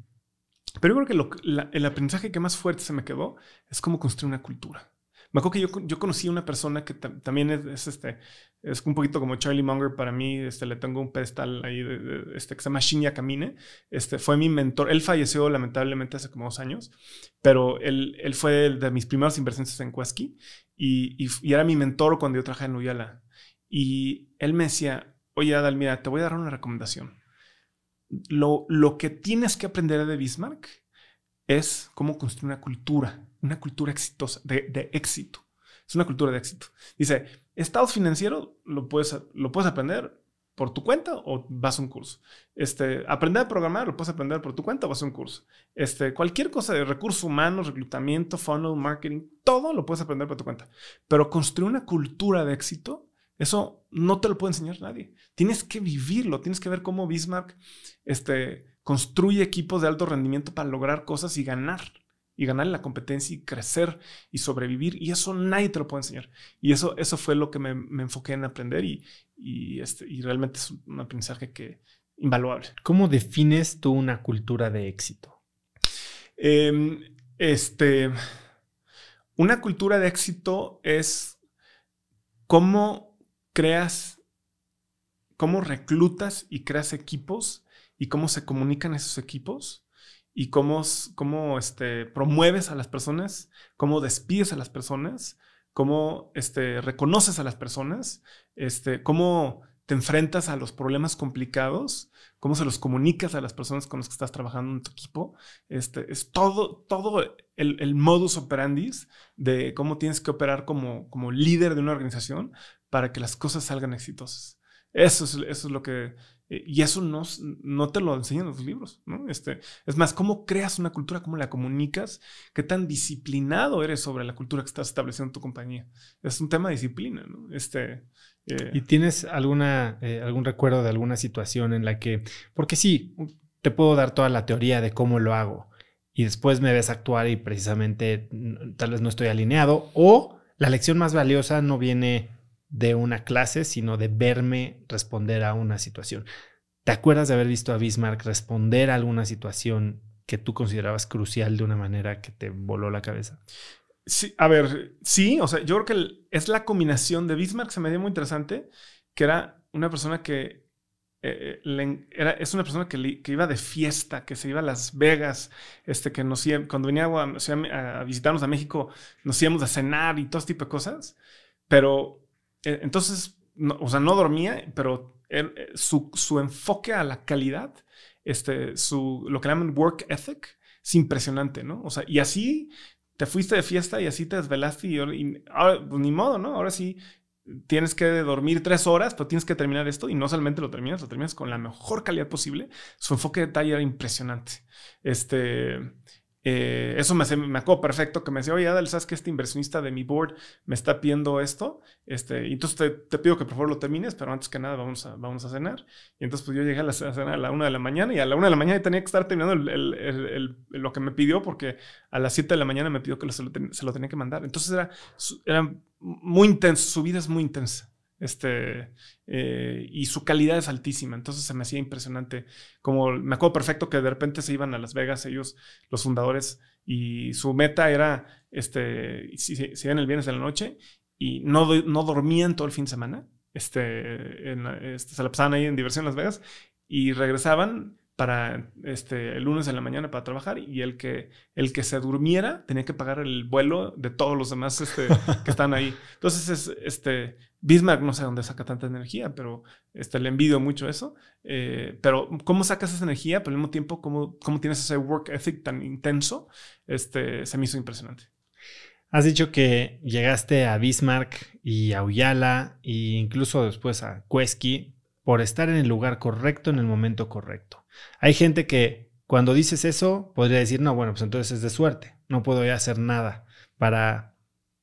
pero yo creo que el aprendizaje que más fuerte se me quedó es cómo construir una cultura. Me acuerdo que yo, yo conocí a una persona que también es, este, es un poquito como Charlie Munger para mí, este, le tengo un pedestal ahí, de, este, que se llama Shinya Kamine, este, fue mi mentor, él falleció lamentablemente hace como dos años, pero él, fue de, mis primeros inversiones en Quesky y, era mi mentor cuando yo traje en Uyala y él me decía, oye Adal, mira, te voy a dar una recomendación. Lo, lo que tienes que aprender de Bismarck es cómo construir una cultura, una cultura exitosa, de, éxito. Es una cultura de éxito. Dice, estados financieros lo puedes, lo puedes aprender por tu cuenta o vas a un curso. Este, aprender a programar lo puedes aprender por tu cuenta o vas a un curso. Este, cualquier cosa de recursos humanos, reclutamiento, funnel, marketing, todo lo puedes aprender por tu cuenta. Pero construir una cultura de éxito eso no te lo puede enseñar nadie. Tienes que vivirlo, tienes que ver cómo Bismarck este, construye equipos de alto rendimiento para lograr cosas y ganar. Y ganar en la competencia y crecer y sobrevivir. Y eso nadie te lo puede enseñar. Y eso, eso fue lo que me, enfoqué en aprender y, este, realmente es un aprendizaje que invaluable. ¿Cómo defines tú una cultura de éxito? Em, este, una cultura de éxito es cómo creas, cómo reclutas y creas equipos y cómo se comunican esos equipos y cómo, este, promueves a las personas, cómo despides a las personas, cómo este, reconoces a las personas, este, cómo te enfrentas a los problemas complicados, cómo se los comunicas a las personas con las que estás trabajando en tu equipo. Este, es todo, todo el, modus operandi de cómo tienes que operar como, como líder de una organización para que las cosas salgan exitosas. Eso es, eso es lo que... Eh, y eso no, no te lo enseñan los libros, ¿no? Este, es más, ¿cómo creas una cultura? ¿Cómo la comunicas? ¿Qué tan disciplinado eres sobre la cultura que estás estableciendo en tu compañía? Es un tema de disciplina, ¿no? Este, eh, ¿Y tienes alguna, eh, algún recuerdo de alguna situación en la que... Porque sí, te puedo dar toda la teoría de cómo lo hago y después me ves actuar y precisamente tal vez no estoy alineado o la lección más valiosa no viene de una clase, sino de verme responder a una situación. ¿Te acuerdas de haber visto a Bismarck responder a alguna situación que tú considerabas crucial de una manera que te voló la cabeza? Sí, a ver, sí, o sea, yo creo que es la combinación de Bismarck, se me dio muy interesante, que era una persona que eh, eh, era, es una persona que, iba de fiesta, que se iba a Las Vegas, este, que nos cuando venía a, visitarnos a México, nos íbamos a cenar y todo este tipo de cosas, pero eh, entonces, o sea, no dormía, pero eh, su, su, enfoque a la calidad, este, su, lo que llaman work ethic, es impresionante, ¿no? O sea, y así te fuiste de fiesta y así te desvelaste y, ahora, pues ni modo, ¿no? Ahora sí tienes que dormir tres horas, pero tienes que terminar esto y no solamente lo terminas, lo terminas con la mejor calidad posible. Su enfoque de detalle era impresionante. Este, eh, eso me, hace, perfecto que me decía, oye, Adal, ¿sabes que este inversionista de mi board me está pidiendo esto? Este, y entonces te, pido que por favor lo termines, pero antes que nada vamos a, vamos a cenar. Y entonces pues yo llegué a la cena a la una de la mañana y a la una de la mañana tenía que estar terminando lo que me pidió porque a las 7 de la mañana me pidió que se, lo tenía que mandar. Entonces era, era muy intenso, su vida es muy intensa. Este, eh, y su calidad es altísima, entonces se me hacía impresionante. Como me acuerdo perfecto que de repente se iban a Las Vegas ellos, los fundadores, y su meta era, este, si se iban el viernes de la noche y no, no dormían todo el fin de semana, este, en, este, se la pasaban ahí en diversión en Las Vegas y regresaban para este, el lunes de la mañana para trabajar y el que, el que se durmiera tenía que pagar el vuelo de todos los demás este, que <laughs> están ahí. Entonces, es, este, Bismarck no sé dónde saca tanta energía, pero este, le envidio mucho eso. Eh, pero cómo sacas esa energía, pero al mismo tiempo cómo, cómo tienes ese work ethic tan intenso, este, se me hizo impresionante. Has dicho que llegaste a Bismarck y a Uyala e incluso después a Kuesky, por estar en el lugar correcto en el momento correcto. Hay gente que cuando dices eso podría decir, no, bueno, pues entonces es de suerte, no puedo ya hacer nada para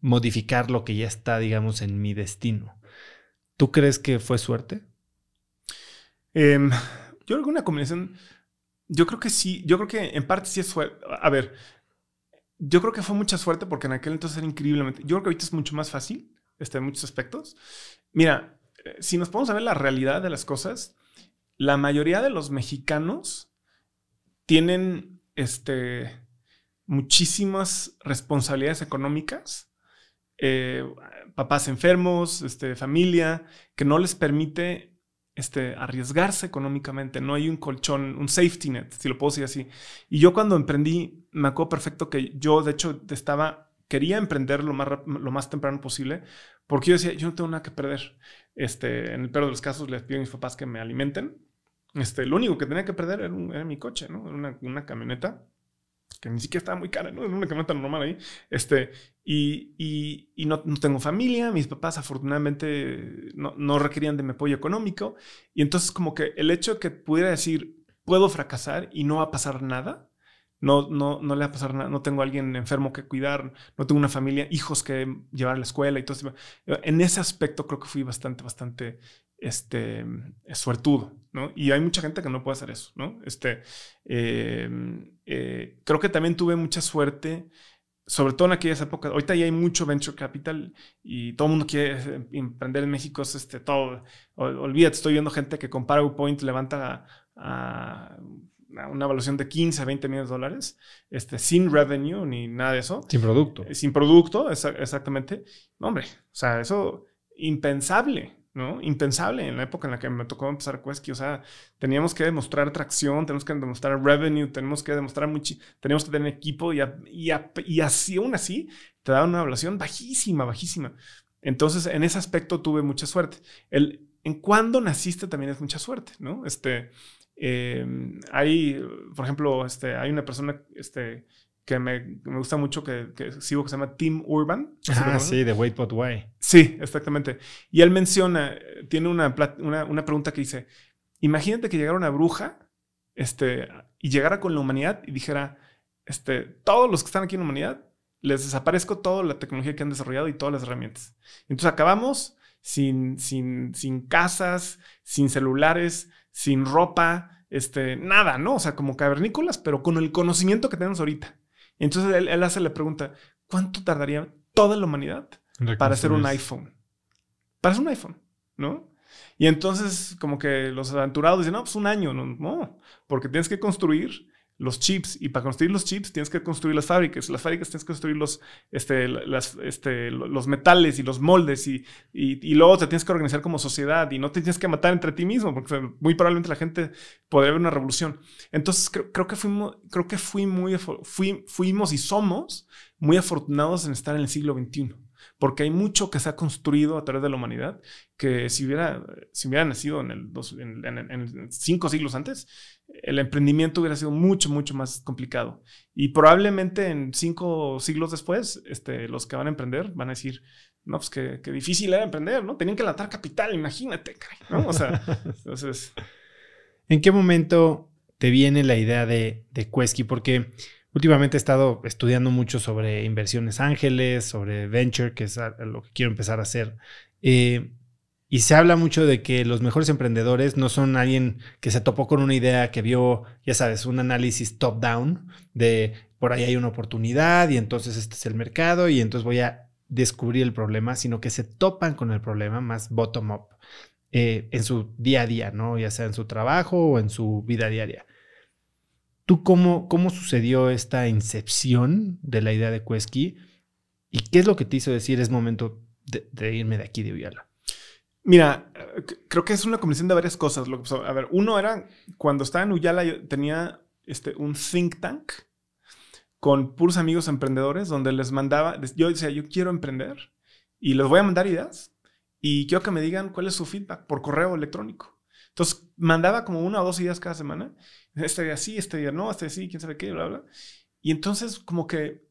modificar lo que ya está, digamos, en mi destino. ¿Tú crees que fue suerte? Em, yo alguna combinación. Yo creo que sí, yo creo que en parte sí es suerte. A ver, yo creo que fue mucha suerte porque en aquel entonces era increíblemente. Yo creo que ahorita es mucho más fácil este, en muchos aspectos. Mira, eh, si nos podemos ver la realidad de las cosas, la mayoría de los mexicanos tienen este, muchísimas responsabilidades económicas eh, papás enfermos, este, familia, que no les permite este, arriesgarse económicamente. No hay un colchón, un safety net, si lo puedo decir así. Y yo cuando emprendí, me acuerdo perfecto que yo, de hecho, estaba, quería emprender lo más, lo más temprano posible, porque yo decía, yo no tengo nada que perder. Este, en el peor de los casos, les pido a mis papás que me alimenten. Este, lo único que tenía que perder era, mi coche, ¿no? una, camioneta que ni siquiera estaba muy cara, ¿no? una camioneta normal ahí. Este, y, no, tengo familia, mis papás afortunadamente no, no, requerían de mi apoyo económico. Y entonces como que el hecho de que pudiera decir, puedo fracasar y no va a pasar nada, no, no, no le va a pasar nada, no tengo a alguien enfermo que cuidar, no tengo una familia, hijos que llevar a la escuela y todo eso. En ese aspecto creo que fui bastante, bastante este, suertudo, ¿no? Y hay mucha gente que no puede hacer eso, ¿no? Este, eh, eh, creo que también tuve mucha suerte sobre todo en aquellas épocas, ahorita ya hay mucho venture capital y todo el mundo quiere eh, emprender en México, es este, todo, olvídate, estoy viendo gente que con PowerPoint levanta a, una evaluación de 15 a 20 millones de dólares, este, sin revenue ni nada de eso. Sin producto. Eh, sin producto, exactamente. hombre, o sea, eso impensable. ¿no? Impensable en la época en la que me tocó empezar Quesky. O sea, teníamos que demostrar tracción, tenemos que demostrar revenue, tenemos que demostrar mucho, teníamos que tener equipo y, y, así, aún así, te daban una evaluación bajísima, bajísima. Entonces, en ese aspecto tuve mucha suerte. El, en cuándo naciste también es mucha suerte, ¿no? Este, em, hay, por ejemplo, este, hay una persona este, que me, gusta mucho, que, sigo, que se llama Tim Urban. Ah, sí, de Wait But Why. Sí, exactamente. Y él menciona, tiene una, una, pregunta que dice, imagínate que llegara una bruja este, y llegara con la humanidad y dijera, este, todos los que están aquí en la humanidad, les desaparezco toda la tecnología que han desarrollado y todas las herramientas. Entonces acabamos sin, sin, sin casas, sin celulares, sin ropa, este, nada, ¿no? O sea, como cavernícolas, pero con el conocimiento que tenemos ahorita. Entonces él, hace la pregunta, ¿cuánto tardaría toda la humanidad para hacer un iPhone? Para hacer un iPhone, ¿no? Y entonces como que los aventurados dicen, no, pues un año, no, no porque tienes que construir los chips y para construir los chips tienes que construir las fábricas, las fábricas tienes que construir los, este, este los metales y los moldes y, y, luego te tienes que organizar como sociedad y no te tienes que matar entre ti mismo porque muy probablemente la gente podría haber una revolución. Entonces creo, que fuimos, creo que muy, fuimos y somos muy afortunados en estar en el siglo XXI porque hay mucho que se ha construido a través de la humanidad que si hubiera, si hubiera nacido en, el cinco siglos antes, el emprendimiento hubiera sido mucho, mucho más complicado. Y probablemente en cinco siglos después, este, los que van a emprender van a decir, no, pues que, difícil era emprender, ¿no? Tenían que lanzar capital, imagínate, ¿no? O sea, <laughs> entonces... ¿En qué momento te viene la idea de, de Porque Últimamente he estado estudiando mucho sobre inversiones ángeles, sobre venture, que es lo que quiero empezar a hacer. Eh, y se habla mucho de que los mejores emprendedores no son alguien que se topó con una idea, que vio, ya sabes, un análisis top-down de por ahí hay una oportunidad y entonces este es el mercado y entonces voy a descubrir el problema, sino que se topan con el problema más bottom-up eh, en su día a día, ¿no? Ya sea en su trabajo o en su vida diaria. ¿Tú cómo, cómo sucedió esta incepción de la idea de Cuesqui? ¿Y qué es lo que te hizo decir es momento de, irme de aquí de Uyala? Mira, creo que es una combinación de varias cosas. Lo A ver, uno era cuando estaba en Uyala, tenía este, un think tank con puros amigos emprendedores donde les mandaba, yo decía, yo quiero emprender y les voy a mandar ideas y quiero que me digan cuál es su feedback por correo electrónico. Entonces mandaba como una o dos ideas cada semana este día sí, este día no, este día sí, quién sabe qué, bla, bla. Y entonces como que,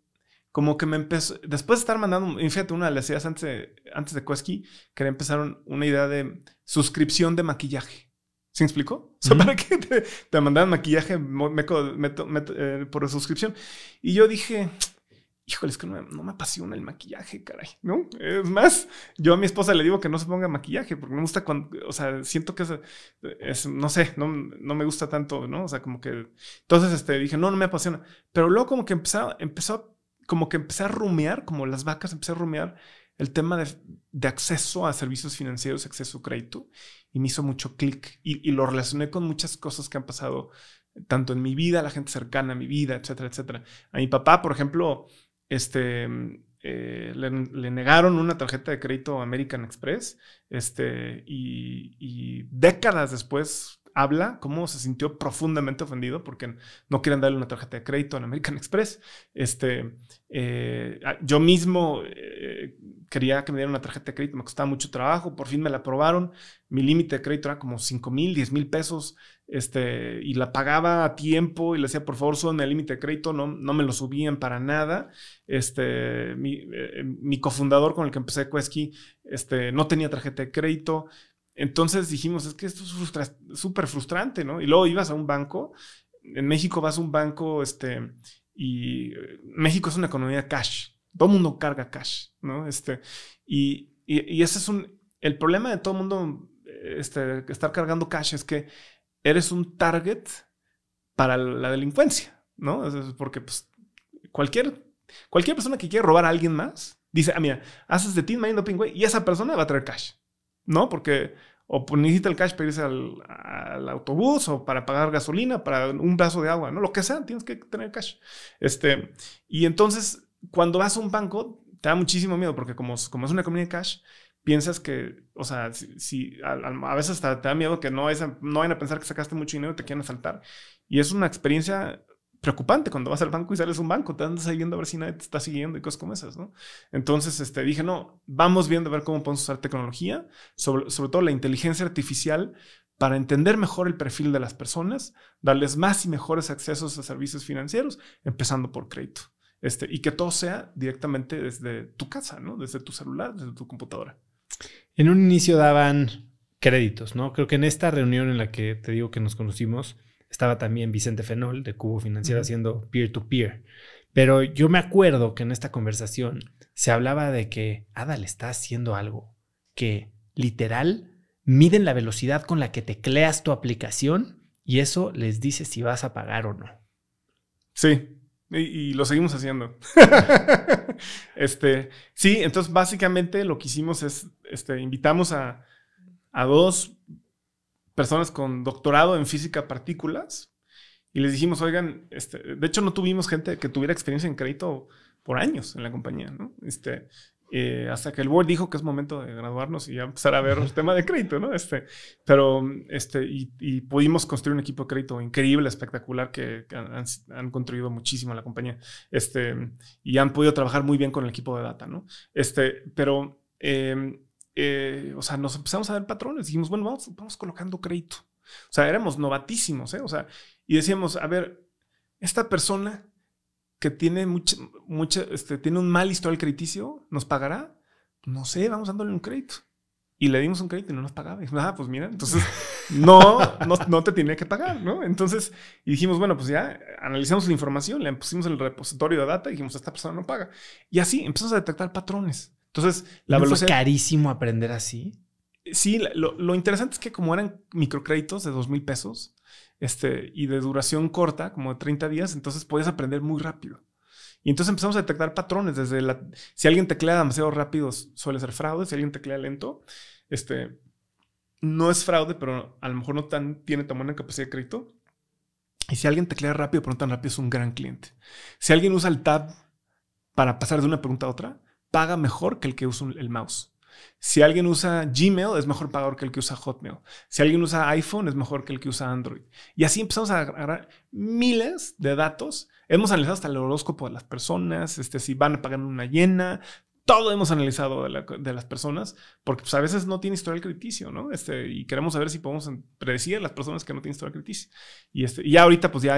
como que me empezó, después de estar mandando, fíjate, una de las ideas antes de, antes de quería que empezaron una idea de suscripción de maquillaje. ¿Se explicó? O sea, para que te, te mandaban maquillaje eh, por suscripción. Y yo dije, híjole, es que no me, no apasiona el maquillaje, caray, ¿no? Es más, yo a mi esposa le digo que no se ponga maquillaje porque me gusta cuando, o sea, siento que es, no sé, no, no, me gusta tanto, ¿no? O sea, como que, entonces este, dije, no, no me apasiona. Pero luego como que empezó, empezó, como que empecé a rumear, como las vacas, empecé a rumear el tema de, acceso a servicios financieros, acceso a crédito, y me hizo mucho clic y, y lo relacioné con muchas cosas que han pasado tanto en mi vida, la gente cercana a mi vida, etcétera, etcétera. A mi papá, por ejemplo, este, eh, le, negaron una tarjeta de crédito a American Express este, y, décadas después habla cómo se sintió profundamente ofendido porque no quieren darle una tarjeta de crédito en American Express. Este, eh, yo mismo eh, quería que me dieran una tarjeta de crédito, me costaba mucho trabajo, por fin me la aprobaron. Mi límite de crédito era como 5 mil, 10 mil pesos este, y la pagaba a tiempo y le decía, por favor, súbeme el límite de crédito, no, no me lo subían para nada. Este, mi, eh, cofundador con el que empecé Quesky este, no tenía tarjeta de crédito, entonces dijimos, es que esto es super súper frustrante, ¿no? Y luego ibas a un banco, en México vas a un banco, este, y eh, México es una economía cash, todo mundo carga cash, ¿no? Este, y, ese es un, el problema de todo mundo eh, este, estar cargando cash es que eres un target para la delincuencia, ¿no? porque pues, cualquier, cualquier persona que quiere robar a alguien más dice, ah, mira, haces de Team Mind Doping, güey, y esa persona va a traer cash. ¿no? Porque o pues, necesita el cash para irse al, autobús o para pagar gasolina, para un brazo de agua, ¿no? Lo que sea, tienes que tener cash. Este, y entonces, cuando vas a un banco, te da muchísimo miedo porque como, como es una comunidad de cash, piensas que, o sea, si, a, veces hasta te da miedo que no, no vayan a pensar que sacaste mucho dinero y te quieran saltar Y es una experiencia preocupante cuando vas al banco y sales un banco, te andas ahí a ver si nadie te está siguiendo y cosas como esas, ¿no? Entonces, este, dije, no, vamos viendo a ver cómo podemos usar tecnología, sobre, sobre todo la inteligencia artificial, para entender mejor el perfil de las personas, darles más y mejores accesos a servicios financieros, empezando por crédito. Este, y que todo sea directamente desde tu casa, ¿no? Desde tu celular, desde tu computadora. En un inicio daban créditos, ¿no? Creo que en esta reunión en la que te digo que nos conocimos, estaba también Vicente Fenol de Cubo Financiero haciendo peer-to-peer. Pero yo me acuerdo que en esta conversación se hablaba de que le está haciendo algo que literal miden la velocidad con la que tecleas tu aplicación y eso les dice si vas a pagar o no. Sí, y, lo seguimos haciendo. <laughs> este, sí, entonces básicamente lo que hicimos es, este, invitamos a, a dos personas con doctorado en física partículas y les dijimos, oigan, este, de hecho no tuvimos gente que tuviera experiencia en crédito por años en la compañía, ¿no? Este, eh, hasta que el board dijo que es momento de graduarnos y ya empezar a ver el tema de crédito, ¿no? Este, pero, este, y, pudimos construir un equipo de crédito increíble, espectacular, que, han, han, contribuido muchísimo a la compañía, este, y han podido trabajar muy bien con el equipo de data, ¿no? Este, pero... Em, eh, o sea, nos empezamos a ver patrones. Dijimos, bueno, vamos, vamos colocando crédito. O sea, éramos novatísimos, ¿eh? O sea, y decíamos, a ver, esta persona que tiene mucha, mucha, este, tiene un mal historial crediticio, ¿nos pagará? No sé, vamos dándole un crédito. Y le dimos un crédito y no nos pagaba. Y dijimos, ah, pues mira, entonces <laughs> no, no, te tiene que pagar, ¿no? Entonces, y dijimos, bueno, pues ya analizamos la información, le pusimos el repositorio de data y dijimos, esta persona no paga. Y así empezamos a detectar patrones. Entonces, la velocidad... Fue carísimo aprender así? Sí, lo, interesante es que como eran microcréditos de dos mil pesos este, y de duración corta, como de 30 días, entonces podías aprender muy rápido. Y entonces empezamos a detectar patrones desde la... Si alguien teclea demasiado rápido suele ser fraude, si alguien teclea lento, este, no es fraude, pero a lo mejor no tan, tiene tan buena capacidad de crédito. Y si alguien teclea rápido, pero no tan rápido, es un gran cliente. Si alguien usa el tab para pasar de una pregunta a otra, paga mejor que el que usa el mouse. Si alguien usa Gmail, es mejor pagador que el que usa Hotmail. Si alguien usa iPhone, es mejor que el que usa Android. Y así empezamos a agarrar miles de datos. Hemos analizado hasta el horóscopo de las personas, este, si van a pagar una llena, todo hemos analizado de, las personas, porque pues, a veces no tiene historial crediticio ¿no? Este, y queremos saber si podemos predecir las personas que no tienen historial crediticio Y, este, y ya ahorita, pues ya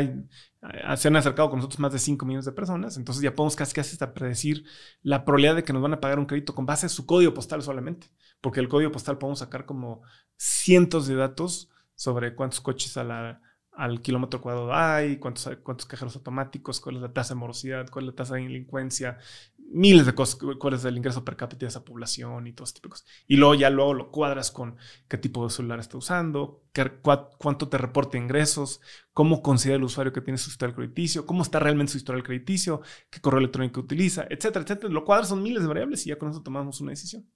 se han acercado con nosotros más de 5 millones de personas, entonces ya podemos casi casi hasta predecir la probabilidad de que nos van a pagar un crédito con base a su código postal solamente, porque el código postal podemos sacar como cientos de datos sobre cuántos coches al kilómetro cuadrado hay, cuántos, cuántos cajeros automáticos, cuál es la tasa de morosidad, cuál es la tasa de delincuencia, miles de cosas, cuál es el ingreso per cápita de esa población y todos típicos Y luego ya luego lo cuadras con qué tipo de celular está usando, cuánto te reporta ingresos, cómo considera el usuario que tiene su historial crediticio, cómo está realmente su historial crediticio, qué correo electrónico utiliza, etcétera, etcétera. Lo cuadras son miles de variables y ya con eso tomamos una decisión.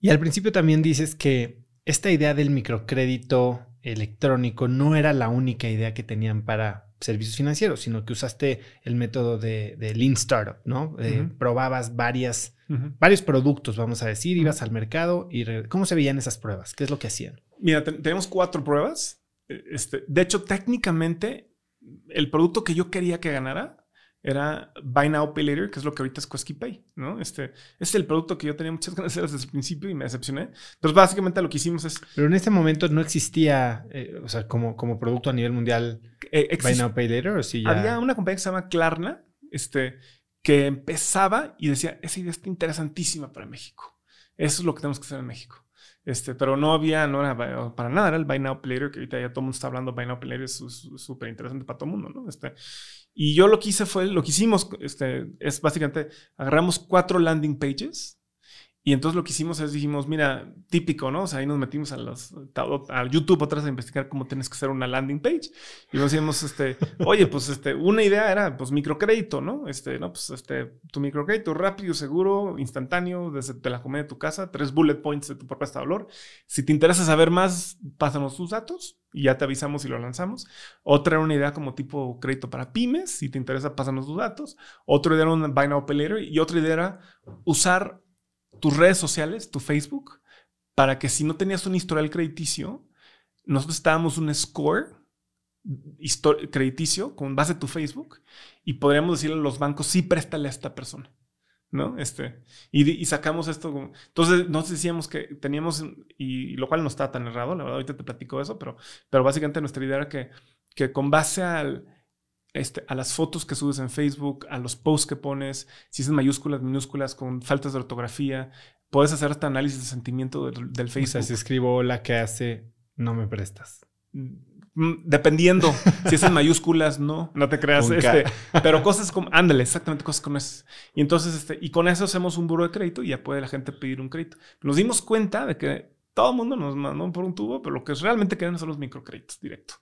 Y al principio también dices que esta idea del microcrédito electrónico no era la única idea que tenían para servicios financieros, sino que usaste el método de, de Lean Startup, ¿no? Eh, probabas varias, varios productos, vamos a decir, ibas al mercado y ¿cómo se veían esas pruebas? ¿Qué es lo que hacían? Mira, tenemos cuatro pruebas. Eh, este, de hecho, técnicamente, el producto que yo quería que ganara era Buy Now Pay Later, que es lo que ahorita es Quesky Pay, ¿no? Este, este, es el producto que yo tenía muchas <laughs> ganas de hacer desde el principio y me decepcioné. Entonces, básicamente lo que hicimos es... Pero en este momento no existía, eh, o sea, como, como producto a nivel mundial eh, Buy Now Pay Later, ¿o sí ya? Había una compañía que se llama Klarna, este, que empezaba y decía, esa idea está interesantísima para México. Eso es lo que tenemos que hacer en México. Este, pero no había, no era para nada, era el Buy Now Pay Later, que ahorita ya todo el mundo está hablando Buy Now Pay Later, es súper interesante para todo el mundo, ¿no? Este, y yo lo que hice fue, lo que hicimos este, es básicamente, agarramos cuatro landing pages y entonces lo que hicimos es, dijimos, mira, típico, ¿no? O sea, ahí nos metimos a, los, a YouTube atrás a investigar cómo tienes que hacer una landing page. Y nos decíamos, este, oye, pues este, una idea era, pues microcrédito, ¿no? Este, no, pues este, tu microcrédito rápido, seguro, instantáneo, desde la comida de tu casa, tres bullet points de tu propia de Si te interesa saber más, pásanos tus datos y ya te avisamos y lo lanzamos. Otra era una idea como tipo crédito para pymes, si te interesa, pásanos tus datos. Otra idea era un buy now, later. Y otra idea era usar tus redes sociales, tu Facebook, para que si no tenías un historial crediticio, nosotros estábamos un score crediticio con base a tu Facebook y podríamos decirle a los bancos, sí, préstale a esta persona. ¿no? Este, y, sacamos esto. entonces, nos decíamos que teníamos, y, lo cual no está tan errado, la verdad, ahorita te platico eso, pero, pero básicamente nuestra idea era que, que con base al, este, a las fotos que subes en Facebook, a los posts que pones, si es en mayúsculas, minúsculas, con faltas de ortografía. Puedes hacer este análisis de sentimiento del, Facebook. si escribo hola, que hace, no me prestas. Mm, mm, dependiendo si es en mayúsculas, no, <laughs> no te creas. Este, pero cosas como, ándale, exactamente cosas como esas. Y entonces, este, y con eso hacemos un buro de crédito y ya puede la gente pedir un crédito. Nos dimos cuenta de que todo el mundo nos mandó por un tubo, pero lo que realmente quedan son los microcréditos directos.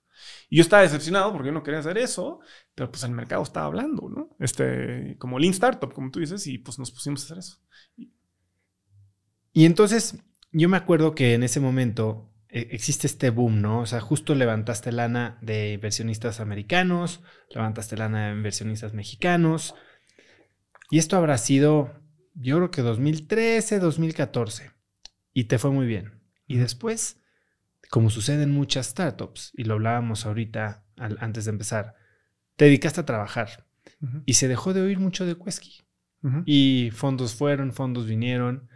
Y yo estaba decepcionado porque yo no quería hacer eso, pero pues el mercado estaba hablando, ¿no? Este, como Lean Startup, como tú dices, y pues nos pusimos a hacer eso. Y entonces, yo me acuerdo que en ese momento eh, existe este boom, ¿no? O sea, justo levantaste lana de inversionistas americanos, levantaste lana de inversionistas mexicanos. Y esto habrá sido, yo creo que 2013, 2014. Y te fue muy bien. Y después como sucede en muchas startups, y lo hablábamos ahorita antes de empezar, te dedicaste a trabajar y se dejó de oír mucho de Quesky. Y fondos fueron, fondos vinieron.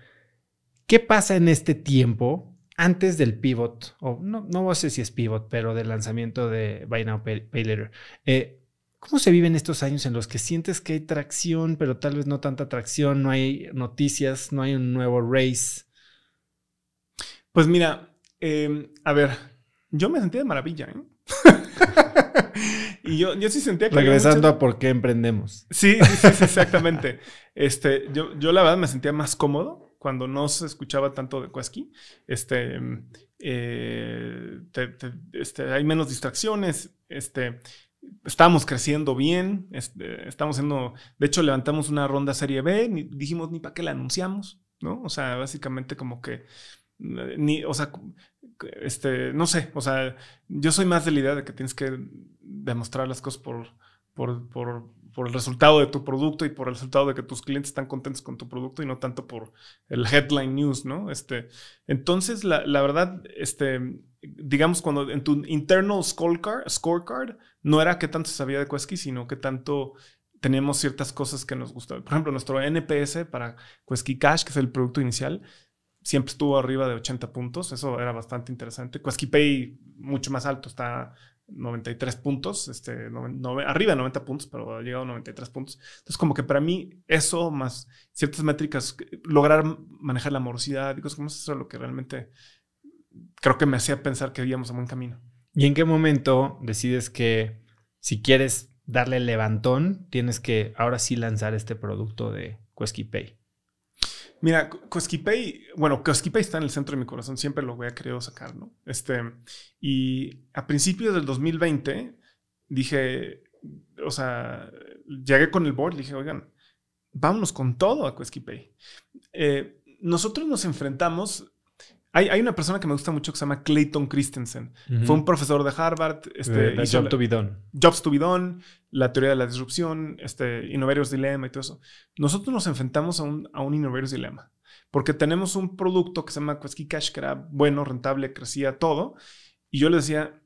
¿Qué pasa en este tiempo antes del pivot? O no, no sé si es pivot, pero del lanzamiento de Buy Now Pay, eh, ¿Cómo se viven estos años en los que sientes que hay tracción, pero tal vez no tanta tracción, no hay noticias, no hay un nuevo race? Pues mira, Em, a ver, yo me sentía de maravilla, ¿eh? <laughs> y yo, sí sentía que. Regresando a por qué emprendemos. Sí, exactamente. <laughs> este, yo, la verdad me sentía más cómodo cuando no se escuchaba tanto de Kwaski. Este, em, eh, este, hay menos distracciones. Este, estamos creciendo bien. Este, estamos siendo. De hecho, levantamos una ronda Serie B. y dijimos ni para qué la anunciamos, ¿no? O sea, básicamente como que. Mm, ni, o sea, este, no sé, o sea, yo soy más de la idea de que tienes que demostrar las cosas por, el resultado de tu producto y por el resultado de que tus clientes están contentos con tu producto y no tanto por el headline news, ¿no? Este, entonces, la, verdad, este, digamos, cuando en tu internal scorecard, no era qué tanto se sabía de Quesky, sino qué tanto tenemos ciertas cosas que nos gustaban. Por ejemplo, nuestro NPS para Quesky Cash, que es el producto inicial, siempre estuvo arriba de 80 puntos, eso era bastante interesante. Pay mucho más alto, está 93 puntos, este, arriba de 90 puntos, pero ha llegado a 93 puntos. Entonces, como que para mí eso, más ciertas métricas, lograr manejar la morosidad y cosas como eso, es lo que realmente creo que me hacía pensar que íbamos a buen camino. ¿Y en qué momento decides que si quieres darle el levantón, tienes que ahora sí lanzar este producto de Pay? Mira, Cuesquipay, bueno, Cuesquipay está en el centro de mi corazón, siempre lo voy a querer sacar, ¿no? Este, y a principios del 2020 dije, o sea, llegué con el board, dije, oigan, vámonos con todo a Cuesquipay. Eh, nosotros nos enfrentamos hay, una persona que me gusta mucho que se llama Clayton Christensen. Fue un profesor de Harvard. Este, to be done. Jobs to be done, la teoría de la disrupción, este, Innovators Dilemma y todo eso. Nosotros nos enfrentamos a un, a un Innovators Dilemma porque tenemos un producto que se llama Quesky Cash que era bueno, rentable, crecía todo. Y yo le decía,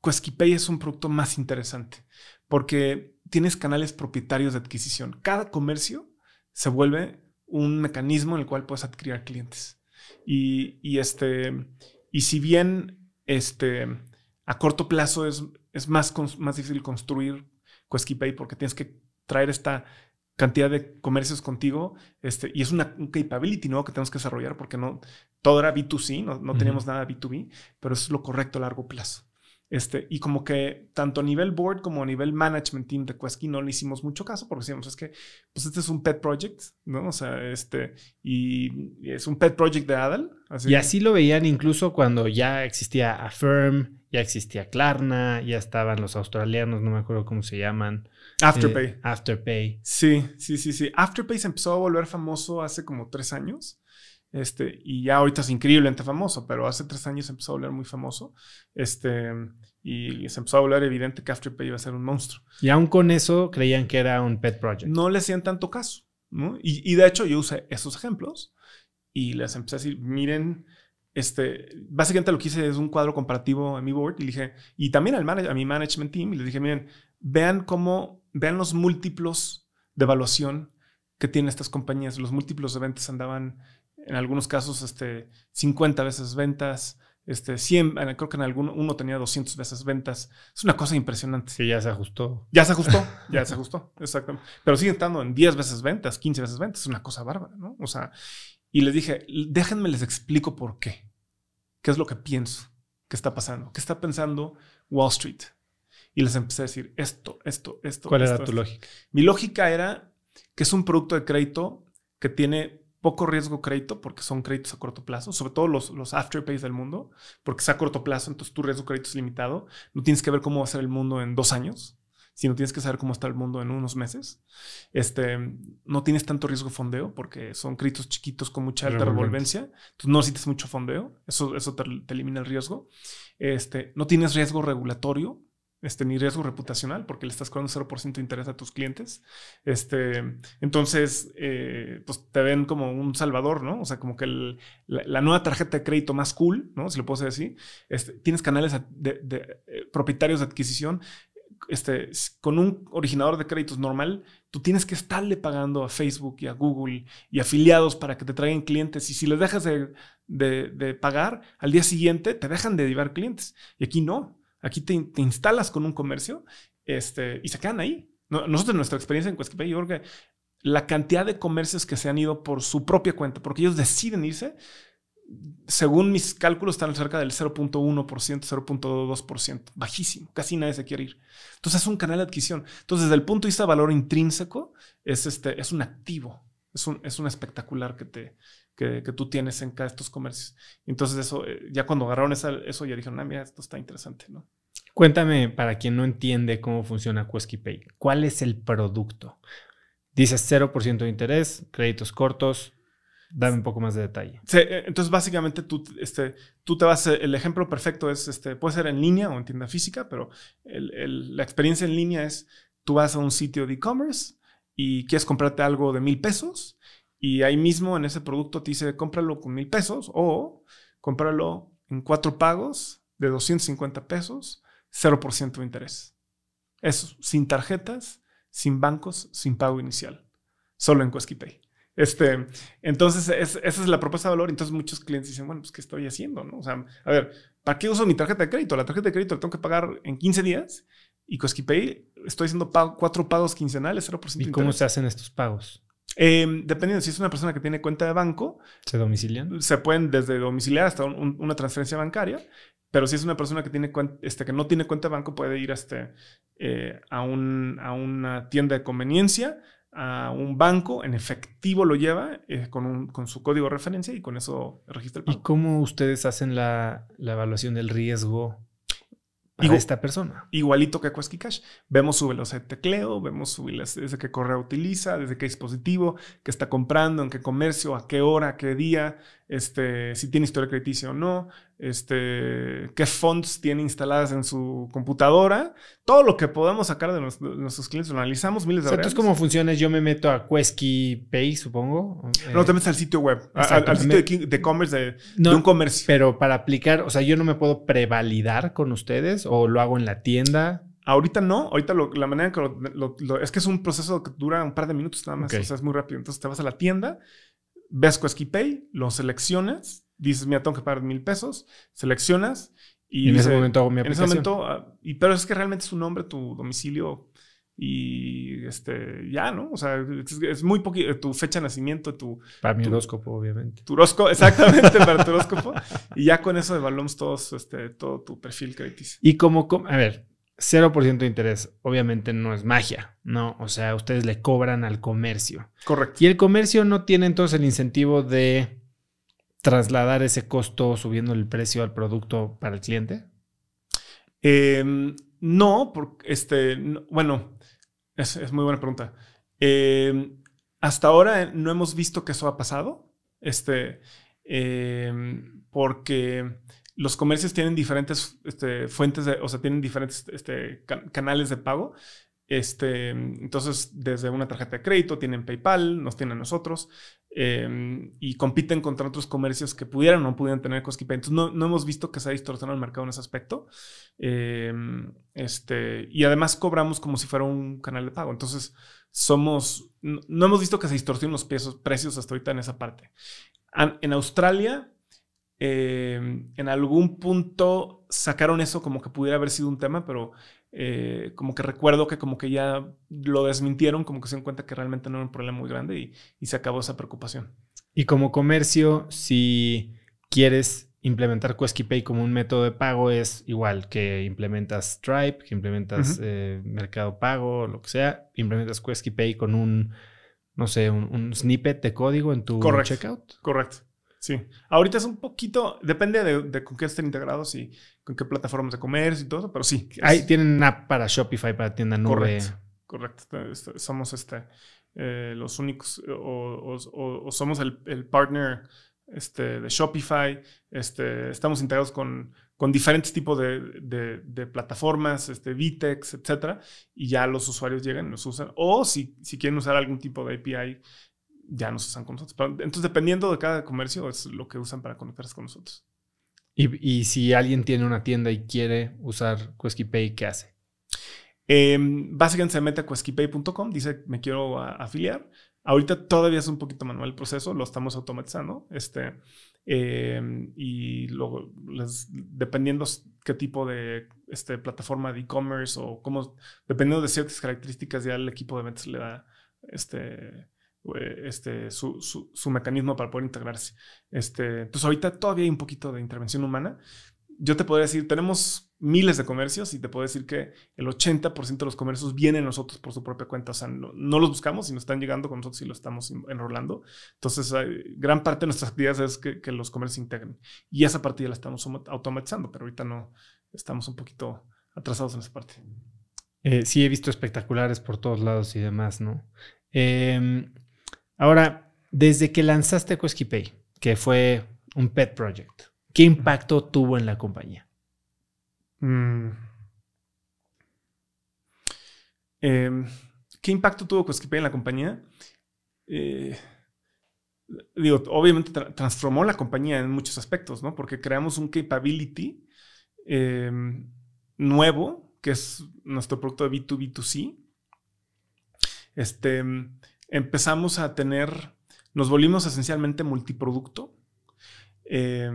Quesky Pay es un producto más interesante porque tienes canales propietarios de adquisición. Cada comercio se vuelve un mecanismo en el cual puedes adquirir clientes. Y, este, y si bien este, a corto plazo es, es más, más difícil construir Coesquipay porque tienes que traer esta cantidad de comercios contigo este, y es una, capability nueva que tenemos que desarrollar porque no, todo era B2C, no, teníamos nada B2B, pero es lo correcto a largo plazo. Este, y como que tanto a nivel board como a nivel management team de Quesky no le hicimos mucho caso porque decíamos, es que, pues este es un pet project, ¿no? O sea, este, y es un pet project de Adal. y así lo veían incluso cuando ya existía Affirm, ya existía Klarna, ya estaban los australianos, no me acuerdo cómo se llaman. Afterpay. Eh, Afterpay. Sí, sí, sí, sí. Afterpay se empezó a volver famoso hace como tres años este, y ya ahorita es increíblemente famoso, pero hace tres años empezó a volver muy famoso. Este, y se empezó a volver evidente que Afterpay iba a ser un monstruo. Y aún con eso creían que era un pet project. No le hacían tanto caso. ¿no? Y, y, de hecho yo usé esos ejemplos y les empecé a decir, miren, este, básicamente lo que hice es un cuadro comparativo en mi board y dije, y también al a mi management team, y les dije, miren, vean cómo, vean los múltiplos de evaluación que tienen estas compañías. Los múltiplos de ventas andaban en algunos casos este, 50 veces ventas, este, 100, creo que en alguno uno tenía 200 veces ventas. Es una cosa impresionante. Que ya se ajustó. Ya se ajustó, <laughs> ya se ajustó, exactamente. Pero sigue estando en 10 veces ventas, 15 veces ventas, es una cosa bárbara, ¿no? O sea, y les dije, déjenme les explico por qué. ¿Qué es lo que pienso? ¿Qué está pasando? ¿Qué está pensando Wall Street? Y les empecé a decir esto, esto, esto. ¿Cuál era tu lógica? Mi lógica era que es un producto de crédito que tiene poco riesgo crédito porque son créditos a corto plazo, sobre todo los, los afterpays del mundo, porque es a corto plazo, entonces tu riesgo crédito es limitado. No tienes que ver cómo va a ser el mundo en dos años, sino tienes que saber cómo está el mundo en unos meses. Este, no tienes tanto riesgo fondeo porque son créditos chiquitos con mucha alta revolvencia, entonces no necesitas mucho fondeo, eso, eso te, elimina el riesgo. Este, no tienes riesgo regulatorio este, ni riesgo reputacional, porque le estás cobrando 0% de interés a tus clientes. Este, entonces, eh, pues te ven como un salvador, ¿no? O sea, como que la, nueva tarjeta de crédito más cool, ¿no? Si lo puedo decir, así este, tienes canales de, eh, propietarios de adquisición. Este, con un originador de créditos normal, tú tienes que estarle pagando a Facebook y a Google y afiliados para que te traigan clientes. Y si les dejas de, pagar, al día siguiente te dejan de llevar clientes. Y aquí no. Aquí te, instalas con un comercio este, y se quedan ahí. Nosotros, nuestra experiencia en Cuesquipay, yo creo que la cantidad de comercios que se han ido por su propia cuenta, porque ellos deciden irse, según mis cálculos, están cerca del 0.1%, 0.2%, bajísimo, casi nadie se quiere ir. Entonces es un canal de adquisición. Entonces, desde el punto de vista de valor intrínseco, es, este, es un activo es un, espectacular que, te, que, tú tienes en cada estos comercios. Entonces eso, eh, ya cuando agarraron eso ya dijeron, ah, mira, esto está interesante, ¿no? Cuéntame, para quien no entiende cómo funciona Pay, ¿cuál es el producto? Dices 0% de interés, créditos cortos, Dame un poco más de detalle. Eh, entonces, básicamente, tú, este, tú te vas. Eh, el ejemplo perfecto es: este, puede ser en línea o en tienda física, pero la experiencia en línea es: tú vas a un sitio de e-commerce, y quieres comprarte algo de mil pesos y ahí mismo en ese producto te dice cómpralo con mil pesos o cómpralo en cuatro pagos de 250 pesos, 0% de interés. Eso, sin tarjetas, sin bancos, sin pago inicial, solo en Cuesquipay. Este, entonces, esa es la propuesta de valor. Entonces, muchos clientes dicen, bueno, pues, ¿qué estoy haciendo? No? O sea, a ver, ¿para qué uso mi tarjeta de crédito? La tarjeta de crédito la tengo que pagar en 15 días y Cosquipay, estoy haciendo cuatro pagos quincenales, 0% ¿Y cómo se hacen estos pagos? Em, dependiendo, si es una persona que tiene cuenta de banco, ¿se domicilian? Se pueden desde domiciliar hasta una transferencia bancaria, pero si es una persona que, tiene este, que no tiene cuenta de banco, puede ir este, eh, a, un, a una tienda de conveniencia, a un banco, en efectivo lo lleva eh, con, su código de referencia y con eso registra el pago. ¿Y cómo ustedes hacen la, la evaluación del riesgo y esta persona. Igualito que Kwaski Cash. Vemos su velocidad de tecleo, vemos su desde qué correo utiliza, desde qué dispositivo, qué está comprando, en qué comercio, a qué hora, qué día, este, si tiene historia crediticia o no, este, qué fonts tiene instaladas en su computadora, todo lo que podamos sacar de, nuestros clientes lo analizamos miles de datos veces. Entonces, ¿cómo funciona? Yo me meto a Quesky Pay, supongo. Eh. No, te metes al sitio web, al, sitio de e-commerce de, un comercio. Pero para aplicar, o sea, yo no me puedo prevalidar con ustedes o lo hago en la tienda. Ahorita no, ahorita la manera que lo, es que es un proceso que dura un par de minutos nada más, o sea, es muy rápido. Entonces te vas a la tienda, ves Quesky Pay, lo seleccionas dices, mira, tengo que pagar mil pesos, seleccionas y... en ese momento hago mi aplicación. Ah, y, pero es que realmente es un nombre, tu domicilio y este, ya, ¿no? O sea, es, muy poquito, eh, tu fecha de nacimiento, tu... Para mi horóscopo, obviamente. Tu horóscopo, <laughs> exactamente, para tu horóscopo. Y ya con eso evaluamos todos, este, todo tu perfil crediticio. Y como, a ver, 0% de interés, obviamente no es magia, ¿no? O sea, ustedes le cobran al comercio. Correcto. Y el comercio no tiene entonces el incentivo de trasladar ese costo subiendo el precio al producto para el cliente? Em, no, porque este, bueno, es, muy buena pregunta. Em, hasta ahora no hemos visto que eso ha pasado, este, em, porque los comercios tienen diferentes este, fuentes, de, o sea, tienen diferentes este, canales de pago. Este, mm, entonces, desde una tarjeta de crédito, tienen PayPal, nos tienen nosotros, em, y compiten contra otros comercios que pudieran o no pudieran tener Entonces, no, no, hemos visto que se ha distorsionado el mercado en ese aspecto. Em, este, y además cobramos como si fuera un canal de pago. Entonces, somos, no, hemos visto que se distorsionen los precios hasta ahorita en esa parte. en Australia, em, en algún punto sacaron eso como que pudiera haber sido un tema, pero eh, como que recuerdo que como que ya lo desmintieron, como que se dieron cuenta que realmente no era un problema muy grande y, se acabó esa preocupación. Y como comercio, si quieres implementar Quesky como un método de pago, es igual que implementas Stripe, que implementas eh, Mercado Pago, lo que sea, implementas Quesky con un, no sé, un, snippet de código en tu checkout. Correcto. Sí. Ahorita es un poquito, depende de con qué estén integrados y, con qué plataformas de comercio y todo, pero sí. Ahí tienen una app para Shopify, para tienda nube. Correcto, Somos este, eh, los únicos eh, o, somos el, partner este, de Shopify. Este, estamos integrados con, diferentes tipos de, plataformas, este, Vitex, etcétera, y ya los usuarios llegan y nos usan. O si, quieren usar algún tipo de API, ya nos usan con nosotros. entonces, dependiendo de cada comercio, es lo que usan para conectarse con nosotros. Y, si alguien tiene una tienda y quiere usar Pay, ¿qué hace? Em, básicamente se mete a QueskyPay.com, dice me quiero afiliar. Ahorita todavía es un poquito manual el proceso, lo estamos automatizando. Este, em, y luego, dependiendo qué tipo de este, plataforma de e-commerce o cómo, dependiendo de ciertas características, ya el equipo de ventas le da este, eh, este, su, mecanismo para poder integrarse. Este, entonces ahorita todavía hay un poquito de intervención humana. Yo te podría decir, tenemos miles de comercios y te puedo decir que el 80% de los comercios vienen nosotros por su propia cuenta. O sea, no, los buscamos, sino están llegando con nosotros y lo estamos enrolando. Entonces, gran parte de nuestras actividades es que, los comercios integren. Y esa parte ya la estamos automatizando, pero ahorita no estamos un poquito atrasados en esa parte. Eh, sí, he visto espectaculares por todos lados y demás, ¿no? Em, Ahora, desde que lanzaste Coesquipay, que fue un pet project, ¿qué impacto tuvo en la compañía? Mm. Em, ¿Qué impacto tuvo Coesquipay en la compañía? Eh, digo, obviamente transformó la compañía en muchos aspectos, ¿no? Porque creamos un capability em, nuevo, que es nuestro producto de B2B2C. Este, empezamos a tener, nos volvimos esencialmente multiproducto. Eh,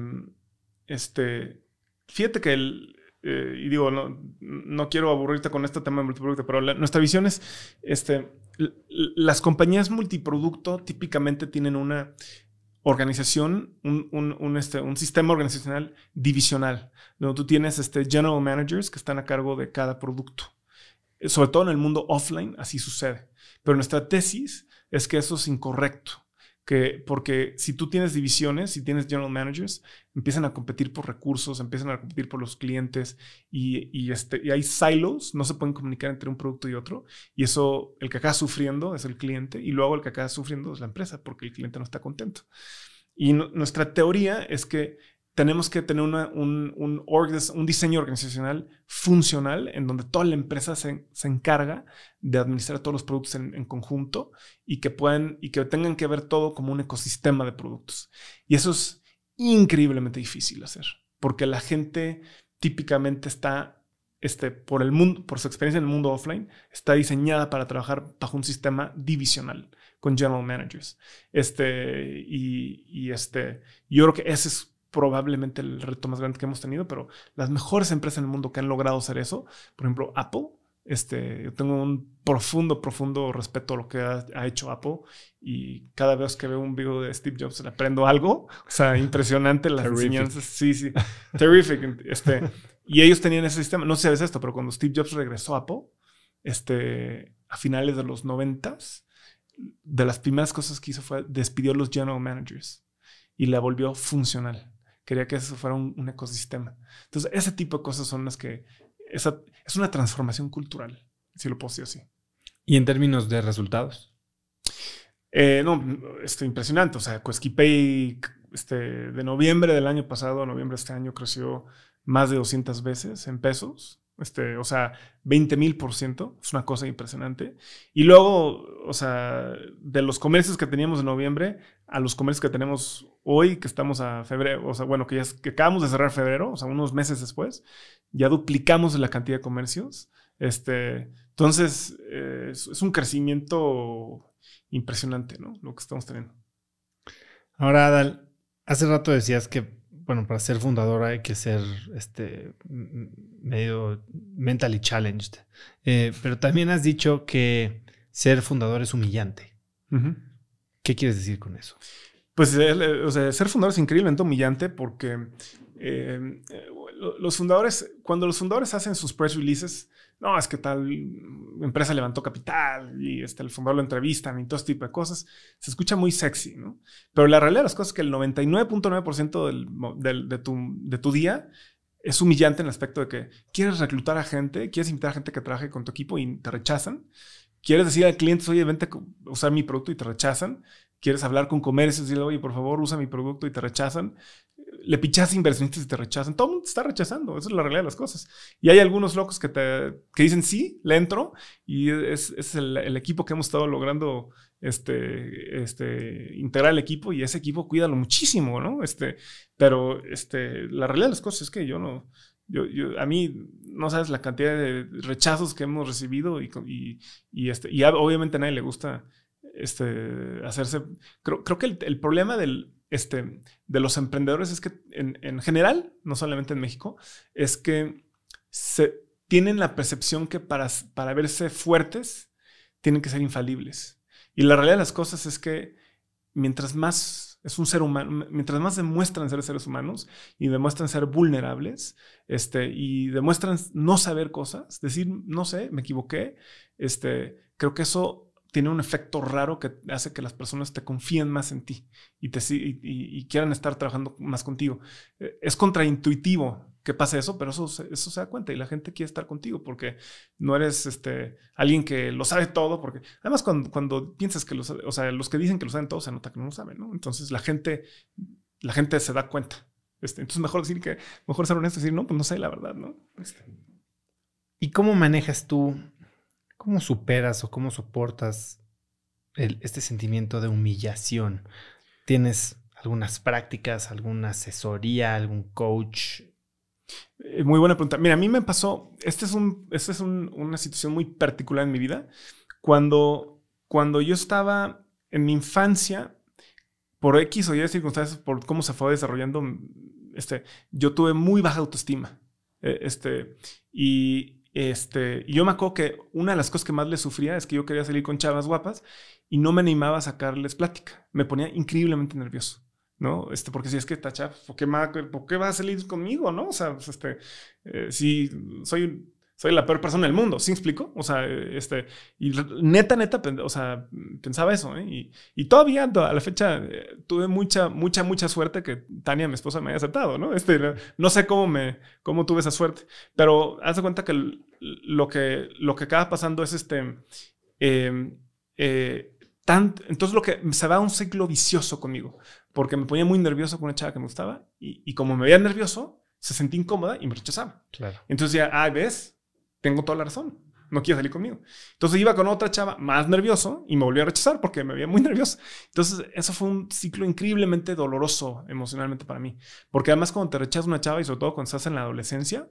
este, fíjate que el, eh, y digo, no, no, quiero aburrirte con este tema de multiproducto, pero nuestra visión es, este, las compañías multiproducto típicamente tienen una organización, un, este, un sistema organizacional divisional, donde tú tienes este, general managers que están a cargo de cada producto. Eh, sobre todo en el mundo offline, así sucede. Pero nuestra tesis es que eso es incorrecto. Que, porque si tú tienes divisiones, si tienes general managers, empiezan a competir por recursos, empiezan a competir por los clientes y, este, hay silos, no se pueden comunicar entre un producto y otro. Y eso, el que acaba sufriendo es el cliente y luego el que acaba sufriendo es la empresa porque el cliente no está contento. Y nuestra teoría es que tenemos que tener un, un, un, diseño organizacional funcional en donde toda la empresa se, encarga de administrar todos los productos en, conjunto y que puedan y que tengan que ver todo como un ecosistema de productos. Y eso es increíblemente difícil hacer porque la gente típicamente está este, por el mundo, por su experiencia en el mundo offline, está diseñada para trabajar bajo un sistema divisional con general managers. Este, y, y este, yo creo que ese es probablemente el reto más grande que hemos tenido, pero las mejores empresas en el mundo que han logrado hacer eso, por ejemplo, Apple, este, yo tengo un profundo, profundo respeto a lo que ha, hecho Apple y cada vez que veo un video de Steve Jobs le aprendo algo, o sea, impresionante las enseñanzas, sí, sí, terrific, este, y ellos tenían ese sistema, no sé si sabes esto, pero cuando Steve Jobs regresó a Apple, este, a finales de los noventas, de las primeras cosas que hizo fue despidió a los general managers y la volvió funcional quería que eso fuera un, ecosistema. Entonces, ese tipo de cosas son las que esa, es una transformación cultural, si lo puedo decir así. ¿Y en términos de resultados? Eh, no, este, impresionante. O sea, Coesquipay este, de noviembre del año pasado a noviembre de este año creció más de 200 veces en pesos. Este, o sea, 20 mil por ciento. Es una cosa impresionante. Y luego, o sea, de los comercios que teníamos en noviembre a los comercios que tenemos hoy, que estamos a febrero, o sea, bueno, que ya que acabamos de cerrar febrero, o sea, unos meses después, ya duplicamos la cantidad de comercios. Este, entonces, eh, es, es un crecimiento impresionante, ¿no? Lo que estamos teniendo. Ahora, Adal, hace rato decías que bueno, para ser fundador hay que ser este, medio mentally challenged. Eh, pero también has dicho que ser fundador es humillante. ¿Qué quieres decir con eso? Pues, eh, o sea, ser fundador es increíblemente humillante porque eh, los fundadores, cuando los fundadores hacen sus press releases, no, es que tal empresa levantó capital y este, el fundador lo entrevistan y todo este tipo de cosas, se escucha muy sexy, ¿no? Pero la realidad de las cosas es que el 99.9% del, de, tu, de tu día es humillante en el aspecto de que quieres reclutar a gente, quieres invitar a gente que trabaje con tu equipo y te rechazan. Quieres decir al cliente, oye, vente a usar mi producto y te rechazan. Quieres hablar con comercios y decirle, oye, por favor, usa mi producto y te rechazan le pichas inversionistas y te rechazan. Todo el mundo te está rechazando. Esa es la realidad de las cosas. Y hay algunos locos que, te, dicen sí, le entro. Y es, es el, equipo que hemos estado logrando este, este, integrar el equipo. Y ese equipo cuídalo muchísimo, ¿no? Este, pero este, la realidad de las cosas es que yo no. Yo, yo, a mí no sabes la cantidad de rechazos que hemos recibido y, este, y obviamente a nadie le gusta este, hacerse. Creo, que el problema del este, de los emprendedores es que en, general, no solamente en México, es que se tienen la percepción que para, para verse fuertes tienen que ser infalibles. Y la realidad de las cosas es que mientras más es un ser humano, mientras más demuestran ser seres humanos y demuestran ser vulnerables, este, y demuestran no saber cosas, decir, no sé, me equivoqué, este, creo que eso tiene un efecto raro que hace que las personas te confíen más en ti y, te, quieran estar trabajando más contigo. Eh, es contraintuitivo que pase eso, pero eso, eso se da cuenta y la gente quiere estar contigo porque no eres este, alguien que lo sabe todo, porque además cuando, piensas que los, o sea, los que dicen que lo saben todo se nota que no lo saben, ¿no? Entonces la gente, la gente se da cuenta. Este, entonces mejor decir que, mejor ser honesto y decir, no, pues no sé la verdad, ¿no? Este. ¿Y cómo manejas tú ¿Cómo superas o cómo soportas este sentimiento de humillación? ¿Tienes algunas prácticas, alguna asesoría, algún coach? Eh, muy buena pregunta. Mira, a mí me pasó, esta es, este una situación muy particular en mi vida. Cuando, cuando yo estaba en mi infancia, por X o Y circunstancias, por cómo se fue desarrollando, este, yo tuve muy baja autoestima. Eh, este, y, este, yo me acuerdo que una de las cosas que más le sufría es que yo quería salir con chavas guapas y no me animaba a sacarles plática. Me ponía increíblemente nervioso, ¿no? Este, porque si es que esta chava, ¿por qué, va, a salir conmigo, no? O sea, pues, este, eh, si soy soy la peor persona del mundo, ¿sí explico? O sea, este, y neta, neta, o sea, pensaba eso, ¿eh? y, todavía a la fecha eh, tuve mucha, mucha, mucha suerte que Tania, mi esposa, me haya aceptado, ¿no? Este, no sé cómo me, cómo tuve esa suerte, pero haz cuenta que lo que, lo que acaba pasando es este, em, eh, tan, entonces lo que se va un ciclo vicioso conmigo, porque me ponía muy nervioso con una chava que me gustaba y, y como me veía nervioso, se sentía incómoda y me rechazaba. Claro. Entonces ya, ah, ves, tengo toda la razón. No quiero salir conmigo. Entonces iba con otra chava más nervioso y me volvió a rechazar porque me veía muy nervioso. Entonces, eso fue un ciclo increíblemente doloroso emocionalmente para mí. Porque además, cuando te rechazas una chava y sobre todo cuando estás en la adolescencia,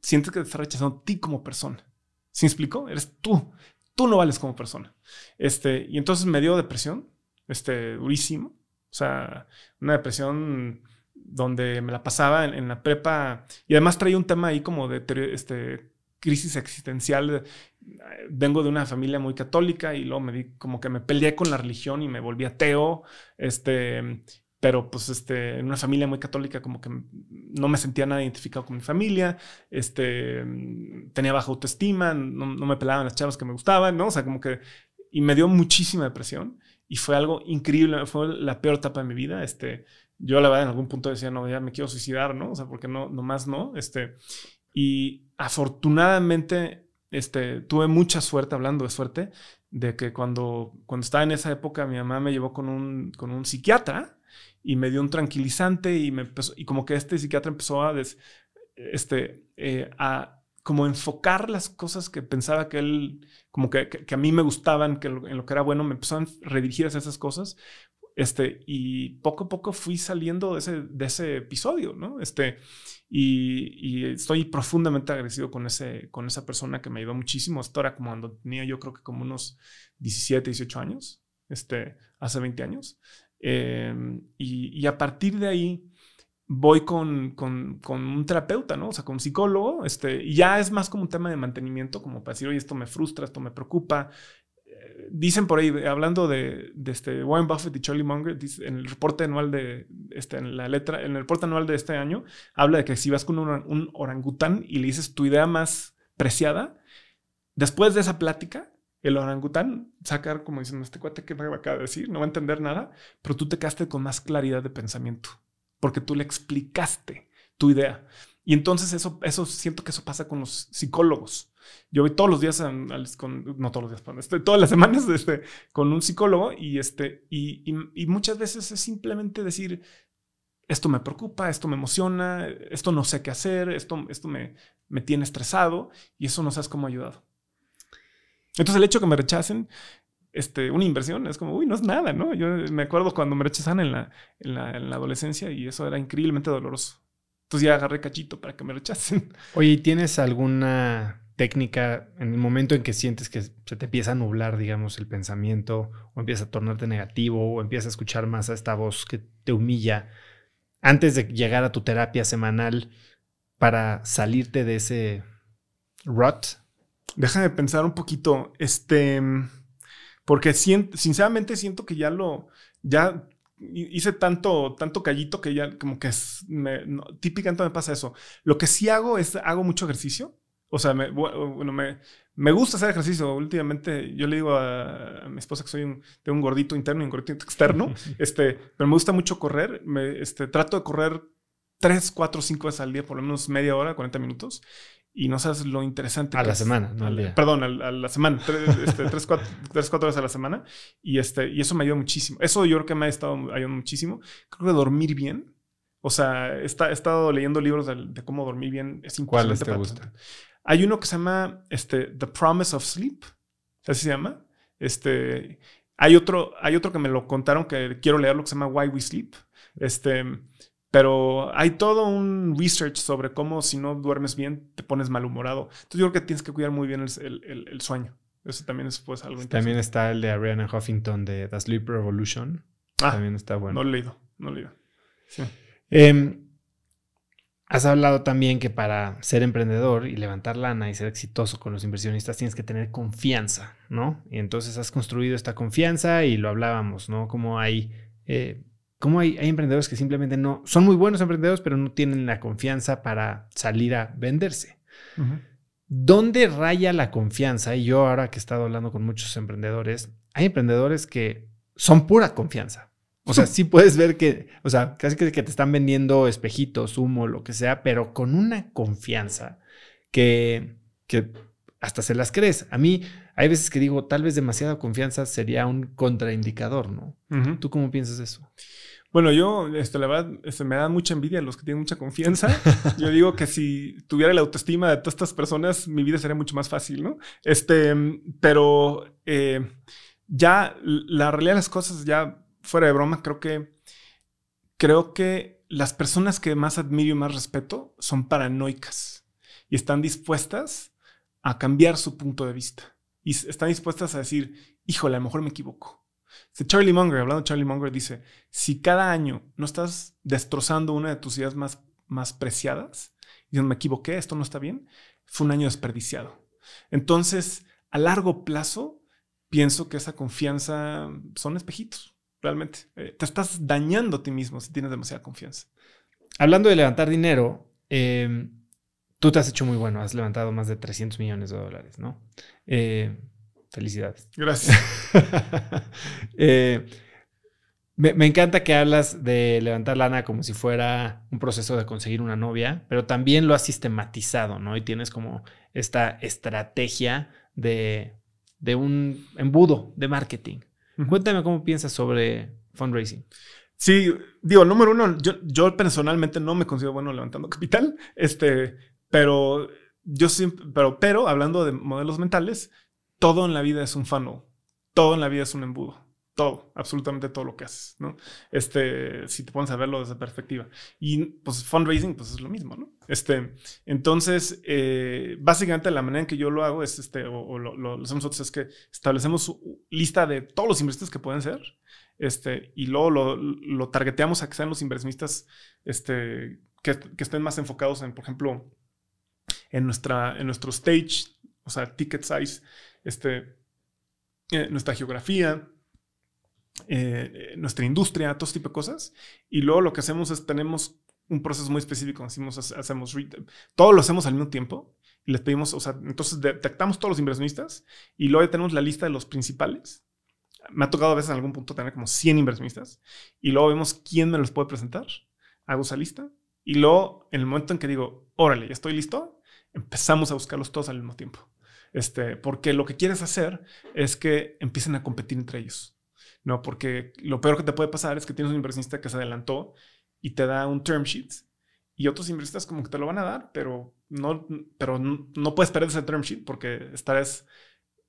sientes que te está rechazando a ti como persona. ¿Se explicó? Eres tú. Tú no vales como persona. Este, y entonces me dio depresión, este, durísimo. O sea, una depresión donde me la pasaba en, en la prepa y además traía un tema ahí como de este, crisis existencial. Eh, vengo de una familia muy católica y luego me di como que me peleé con la religión y me volví ateo. Este, pero pues este, en una familia muy católica como que no me sentía nada identificado con mi familia, este, tenía baja autoestima, no, no me pelaban las chavas que me gustaban, ¿no? O sea, como que, y me dio muchísima depresión y fue algo increíble, fue la peor etapa de mi vida, este, yo la verdad en algún punto decía, no, ya me quiero suicidar, ¿no? O sea, porque no, nomás no, este, y afortunadamente, este, tuve mucha suerte, hablando de suerte, de que cuando, cuando estaba en esa época, mi mamá me llevó con un, con un psiquiatra y me dio un tranquilizante y, me y como que este psiquiatra empezó a, este, eh, a como enfocar las cosas que pensaba que él, como que, a mí me gustaban, que en lo que era bueno, me empezó a redirigir hacia esas cosas, este, y poco a poco fui saliendo de ese, de ese episodio, ¿no? Este, y, estoy profundamente agradecido con, ese, con esa persona que me ayudó muchísimo. Esto era como cuando tenía yo creo que como unos 17, 18 años, este, hace 20 años. Em, y, a partir de ahí voy con, un terapeuta, ¿no? O sea, con un psicólogo, este, ya es más como un tema de mantenimiento, como para decir, oye, esto me frustra, esto me preocupa, dicen por ahí, hablando de, este Warren Buffett y Charlie Munger, en el reporte anual de este, en la letra, en el reporte anual de este año, habla de que si vas con un, orangután y le dices tu idea más preciada, después de esa plática, el orangután sacar como diciendo, este cuate que me acaba de decir, no va a entender nada, pero tú te quedaste con más claridad de pensamiento, porque tú le explicaste tu idea. Y entonces eso, eso siento que eso pasa con los psicólogos yo voy todos los días, con, no todos los días, perdón, estoy todas las <laughs> semanas este, con un psicólogo y, este, y, muchas veces es simplemente decir, esto me preocupa, esto me emociona, esto no sé qué hacer, esto, esto me, me tiene estresado y eso no sabes cómo ha ayudado. Entonces el hecho que me rechacen este, una inversión es como, uy, no es nada, ¿no? Yo me acuerdo cuando me rechazan en en la, en la adolescencia y eso era increíblemente doloroso. Entonces ya agarré cachito para que me rechacen. Oye, ¿tienes alguna técnica, en el momento en que sientes que se te empieza a nublar, digamos, el pensamiento, o empieza a tornarte negativo, o empieza a escuchar más a esta voz que te humilla, antes de llegar a tu terapia semanal para salirte de ese rut? Déjame pensar un poquito, este, porque sinceramente siento que ya lo, ya hice tanto, tanto callito que ya como que es, me, típicamente me pasa eso. Lo que sí hago es, hago mucho ejercicio. O sea, me, eh, bueno, me, me, gusta hacer ejercicio. Últimamente yo le digo a, mi esposa que soy un, un gordito interno y un gordito externo, <laughs> este, pero me gusta mucho correr. Me, este, trato de correr 3, 4, 5 veces al día, por lo menos media hora, 40 minutos. Y no sabes lo interesante. A la semana, no al día. Perdón, a, la semana. Tres, este, <laughs> cuatro, tres, veces a la semana. Y, este, y eso me ayuda muchísimo. Eso yo creo que me ha estado ayudando muchísimo. Creo que dormir bien. O sea, he estado leyendo libros de, cómo dormir bien. Es ¿Cuáles te gustan? Hay uno que se llama este, The Promise of Sleep, así se llama. Este, hay, otro, hay otro que me lo contaron que quiero leerlo que se llama Why We Sleep. Este, pero hay todo un research sobre cómo si no duermes bien te pones malhumorado. Entonces yo creo que tienes que cuidar muy bien el, sueño. Eso también es pues algo interesante. También está el de Ariana Huffington de The Sleep Revolution. Ah, también está bueno. No lo he leído, no lo he leído. Sí. Em, Has hablado también que para ser emprendedor y levantar lana y ser exitoso con los inversionistas tienes que tener confianza, ¿no? Y entonces has construido esta confianza y lo hablábamos, ¿no? Como hay, eh, como hay, emprendedores que simplemente no, son muy buenos emprendedores, pero no tienen la confianza para salir a venderse. ¿Dónde raya la confianza? Y yo ahora que he estado hablando con muchos emprendedores, hay emprendedores que son pura confianza o sea, sí puedes ver que, o sea, casi que te están vendiendo espejitos, humo, lo que sea, pero con una confianza que, hasta se las crees. A mí hay veces que digo, tal vez demasiada confianza sería un contraindicador, ¿no? ¿Tú cómo piensas eso? Bueno, yo, este, la verdad, este, me da mucha envidia a los que tienen mucha confianza. <laughs> Yo digo que si tuviera la autoestima de todas estas personas, mi vida sería mucho más fácil, ¿no? Este, pero eh, ya la realidad de las cosas ya fuera de broma, creo que creo que las personas que más admiro y más respeto son paranoicas y están dispuestas a cambiar su punto de vista y están dispuestas a decir, híjole, a lo mejor me equivoco. Charlie Munger, hablando de Charlie Munger, dice, si cada año no estás destrozando una de tus ideas más, más preciadas, y me equivoqué, esto no está bien, fue un año desperdiciado. Entonces, a largo plazo, pienso que esa confianza son espejitos. Realmente. Eh, te estás dañando a ti mismo si tienes demasiada confianza. Hablando de levantar dinero, em, tú te has hecho muy bueno. Has levantado más de 300 millones de dólares, ¿no? Eh, felicidades. Gracias. <laughs> Eh, me, encanta que hablas de levantar lana como si fuera un proceso de conseguir una novia, pero también lo has sistematizado, ¿no? Y tienes como esta estrategia de de un embudo de marketing, Cuéntame cómo piensas sobre fundraising. Sí, digo, número uno, yo, personalmente no me considero bueno levantando <laughs> capital, este, pero yo siempre, pero, pero hablando de modelos mentales, todo en la vida es un funnel, todo en la vida es un embudo todo, absolutamente todo lo que haces, ¿no? Este, si te pones a verlo desde perspectiva. Y pues fundraising, pues es lo mismo, ¿no? Este, entonces, eh, básicamente la manera en que yo lo hago es, este, o, lo, hacemos nosotros, es que establecemos lista de todos los inversionistas que pueden ser, este, y luego lo, lo targeteamos a que sean los inversionistas, este, que, estén más enfocados en, por ejemplo, en, nuestra, en nuestro stage, o sea, ticket size, este, eh, nuestra geografía, eh, nuestra industria, todo este tipo de cosas. Y luego lo que hacemos es tenemos un proceso muy específico, hacemos, hacemos todo lo hacemos al mismo tiempo y les pedimos, o sea, entonces detectamos todos los inversionistas y luego ya tenemos la lista de los principales. Me ha tocado a veces en algún punto tener como 100 inversionistas y luego vemos quién me los puede presentar, hago esa lista y luego en el momento en que digo, órale, ya estoy listo, empezamos a buscarlos todos al mismo tiempo. Este, porque lo que quieres hacer es que empiecen a competir entre ellos. No, porque lo peor que te puede pasar es que tienes un inversionista que se adelantó y te da un term sheet y otros inversionistas como que te lo van a dar, pero no, pero no, puedes perder ese term sheet porque estarás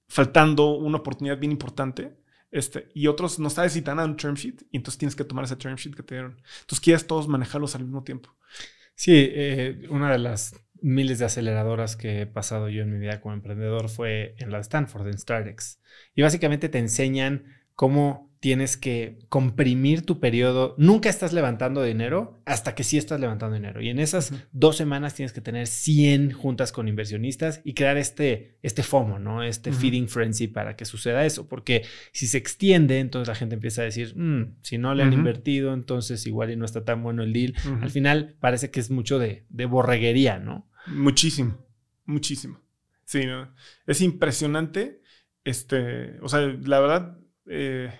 faltando una oportunidad bien importante. Este, y otros no sabes si te dan un term sheet y entonces tienes que tomar ese term sheet que te dieron. Entonces quieres todos manejarlos al mismo tiempo. Sí, eh, una de las miles de aceleradoras que he pasado yo en mi vida como emprendedor fue en la de Stanford, en Startex Y básicamente te enseñan cómo tienes que comprimir tu periodo. Nunca estás levantando dinero hasta que sí estás levantando dinero. Y en esas dos semanas tienes que tener 100 juntas con inversionistas y crear este, este FOMO, ¿no? Este feeding frenzy para que suceda eso. Porque si se extiende, entonces la gente empieza a decir, mm, si no le han invertido, entonces igual y no está tan bueno el deal. Al final parece que es mucho de, de borreguería, ¿no? Muchísimo, muchísimo. Sí, ¿no? es impresionante. Este, o sea, la verdad, eh,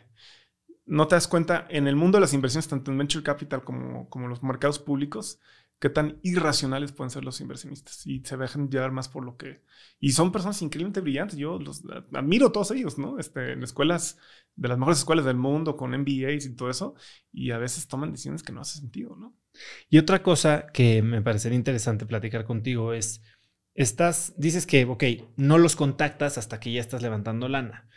no te das cuenta en el mundo de las inversiones, tanto en venture capital como, como los mercados públicos, qué tan irracionales pueden ser los inversionistas y se dejan llevar más por lo que... Y son personas increíblemente brillantes, yo los admiro todos ellos, ¿no? Este, en escuelas, de las mejores escuelas del mundo, con MBAs y todo eso, y a veces toman decisiones que no hacen sentido, ¿no? Y otra cosa que me parecería interesante platicar contigo es, estás, dices que, ok, no los contactas hasta que ya estás levantando lana.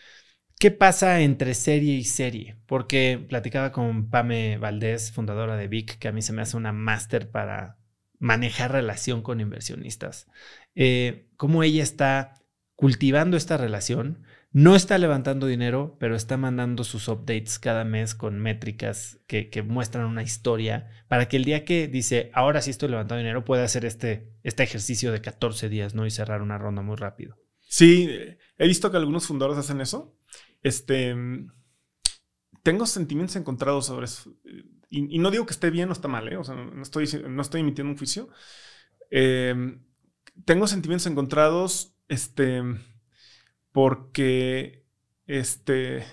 ¿Qué pasa entre serie y serie? Porque platicaba con Pame Valdés, fundadora de VIC, que a mí se me hace una máster para manejar relación con inversionistas. Eh, cómo ella está cultivando esta relación, no está levantando dinero, pero está mandando sus updates cada mes con métricas que, muestran una historia para que el día que dice, ahora sí estoy levantando dinero, pueda hacer este, este ejercicio de 14 días, ¿no? Y cerrar una ronda muy rápido. Sí, he visto que algunos fundadores hacen eso. Este, mm, tengo sentimientos encontrados sobre eso. Y, no digo que esté bien o está mal, ¿eh? o sea, no estoy, no estoy emitiendo un juicio. Em, tengo sentimientos encontrados, este, porque, este,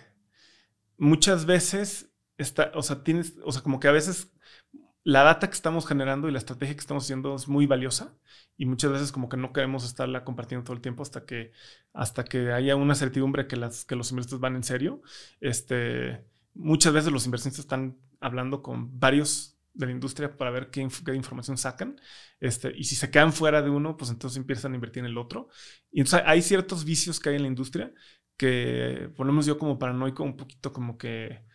muchas veces, está, o sea, tienes, o sea, como que a veces la data que estamos generando y la estrategia que estamos haciendo es muy valiosa y muchas veces como que no queremos estarla compartiendo todo el tiempo hasta que, hasta que haya una certidumbre que, las, que los inversores van en serio. Este, muchas veces los inversores están hablando con varios de la industria para ver qué, qué, información sacan. Este, y si se quedan fuera de uno, pues entonces empiezan a invertir en el otro. Y entonces hay ciertos vicios que hay en la industria que ponemos yo como paranoico un poquito como que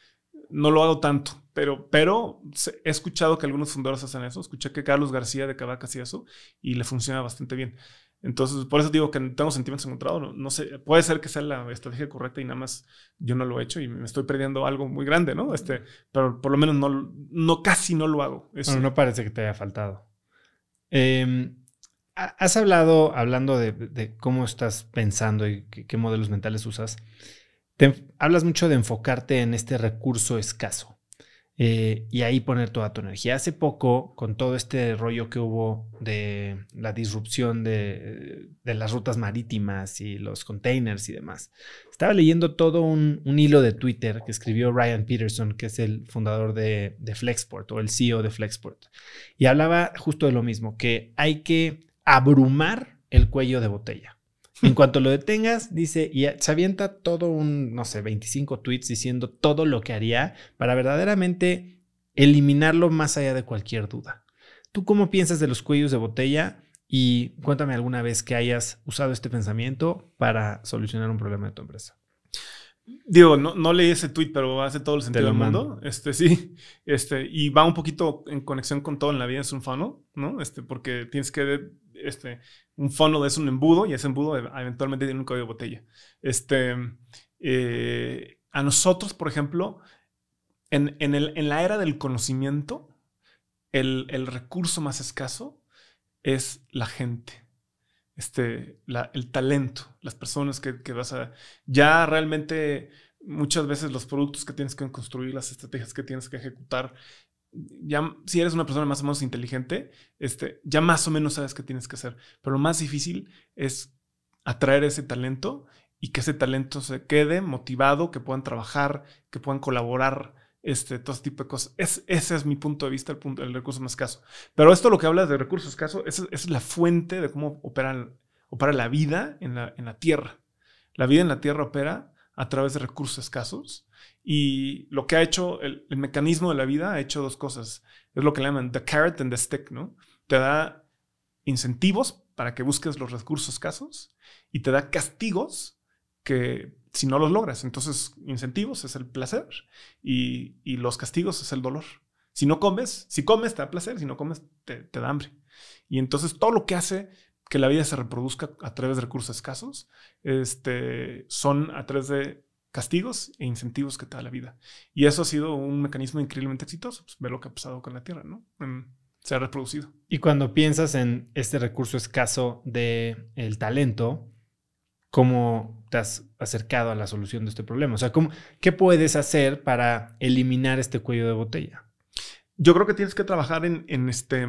no lo hago tanto, pero, pero he escuchado que algunos fundadores hacen eso. Escuché que Carlos García de Cavaca hacía eso y le funciona bastante bien. Entonces, por eso digo que tengo sentimientos encontrados. No, sé, puede ser que sea la estrategia correcta y nada más yo no lo he hecho y me estoy perdiendo algo muy grande, ¿no? Este, pero por lo menos no, no casi no lo hago. Eso. no parece que te haya faltado. Em, has hablado, hablando de, cómo estás pensando y qué modelos mentales usas hablas mucho de enfocarte en este recurso escaso eh, y ahí poner toda tu energía. Hace poco, con todo este rollo que hubo de la disrupción de, las rutas marítimas y los containers y demás, estaba leyendo todo un, hilo de Twitter que escribió Ryan Peterson, que es el fundador de, de Flexport o el CEO de Flexport, y hablaba justo de lo mismo, que hay que abrumar el cuello de botella. En cuanto lo detengas, dice, y se avienta todo un, no sé, 25 tweets diciendo todo lo que haría para verdaderamente eliminarlo más allá de cualquier duda. ¿Tú cómo piensas de los cuellos de botella? Y cuéntame alguna vez que hayas usado este pensamiento para solucionar un problema de tu empresa. Digo, no, no leí ese tweet, pero hace todo el sentido del mundo. Este, sí. Este, y va un poquito en conexión con todo en la vida, es un funnel, ¿no? Este, porque tienes que este, un fondo es un embudo y ese embudo e-, eventualmente tiene un cabello de botella. Este, eh, a nosotros, por ejemplo, en, la era del conocimiento, el, recurso más escaso es la gente este, el talento, las personas que, que, vas a... Ya realmente muchas veces los productos que tienes que construir, las estrategias que tienes que ejecutar, si eres una persona más o menos inteligente, este, ya más o menos sabes qué tienes que hacer. Pero lo más difícil es atraer ese talento y que ese talento se quede motivado, que puedan trabajar, que puedan colaborar, este, todo ese tipo de cosas. Es, ese es mi punto de vista, el, punto, recurso más escaso. Pero esto lo que hablas de recursos escasos es, la fuente de cómo opera, la vida en la, en la Tierra. La vida en la Tierra opera a través de recursos escasos y lo que ha hecho el, mecanismo de la vida ha hecho dos cosas. Es lo que le llaman the carrot and the stick, ¿no? Te da incentivos para que busques los recursos escasos y te da castigos que si no los logras. Entonces, incentivos es el placer y, los castigos es el dolor. Si no comes, si comes te da placer, si no comes te, da hambre. Y entonces todo lo que hace que la vida se reproduzca a través de recursos escasos este, son a través de castigos e incentivos que te da la vida. Y eso ha sido un mecanismo increíblemente exitoso. Pues, ver lo que ha pasado con la Tierra, ¿no? se ha reproducido. Y cuando piensas en este recurso escaso del el talento, ¿cómo te has acercado a la solución de este problema? O sea, ¿cómo, ¿qué puedes hacer para eliminar este cuello de botella? Yo creo que tienes que trabajar en, este,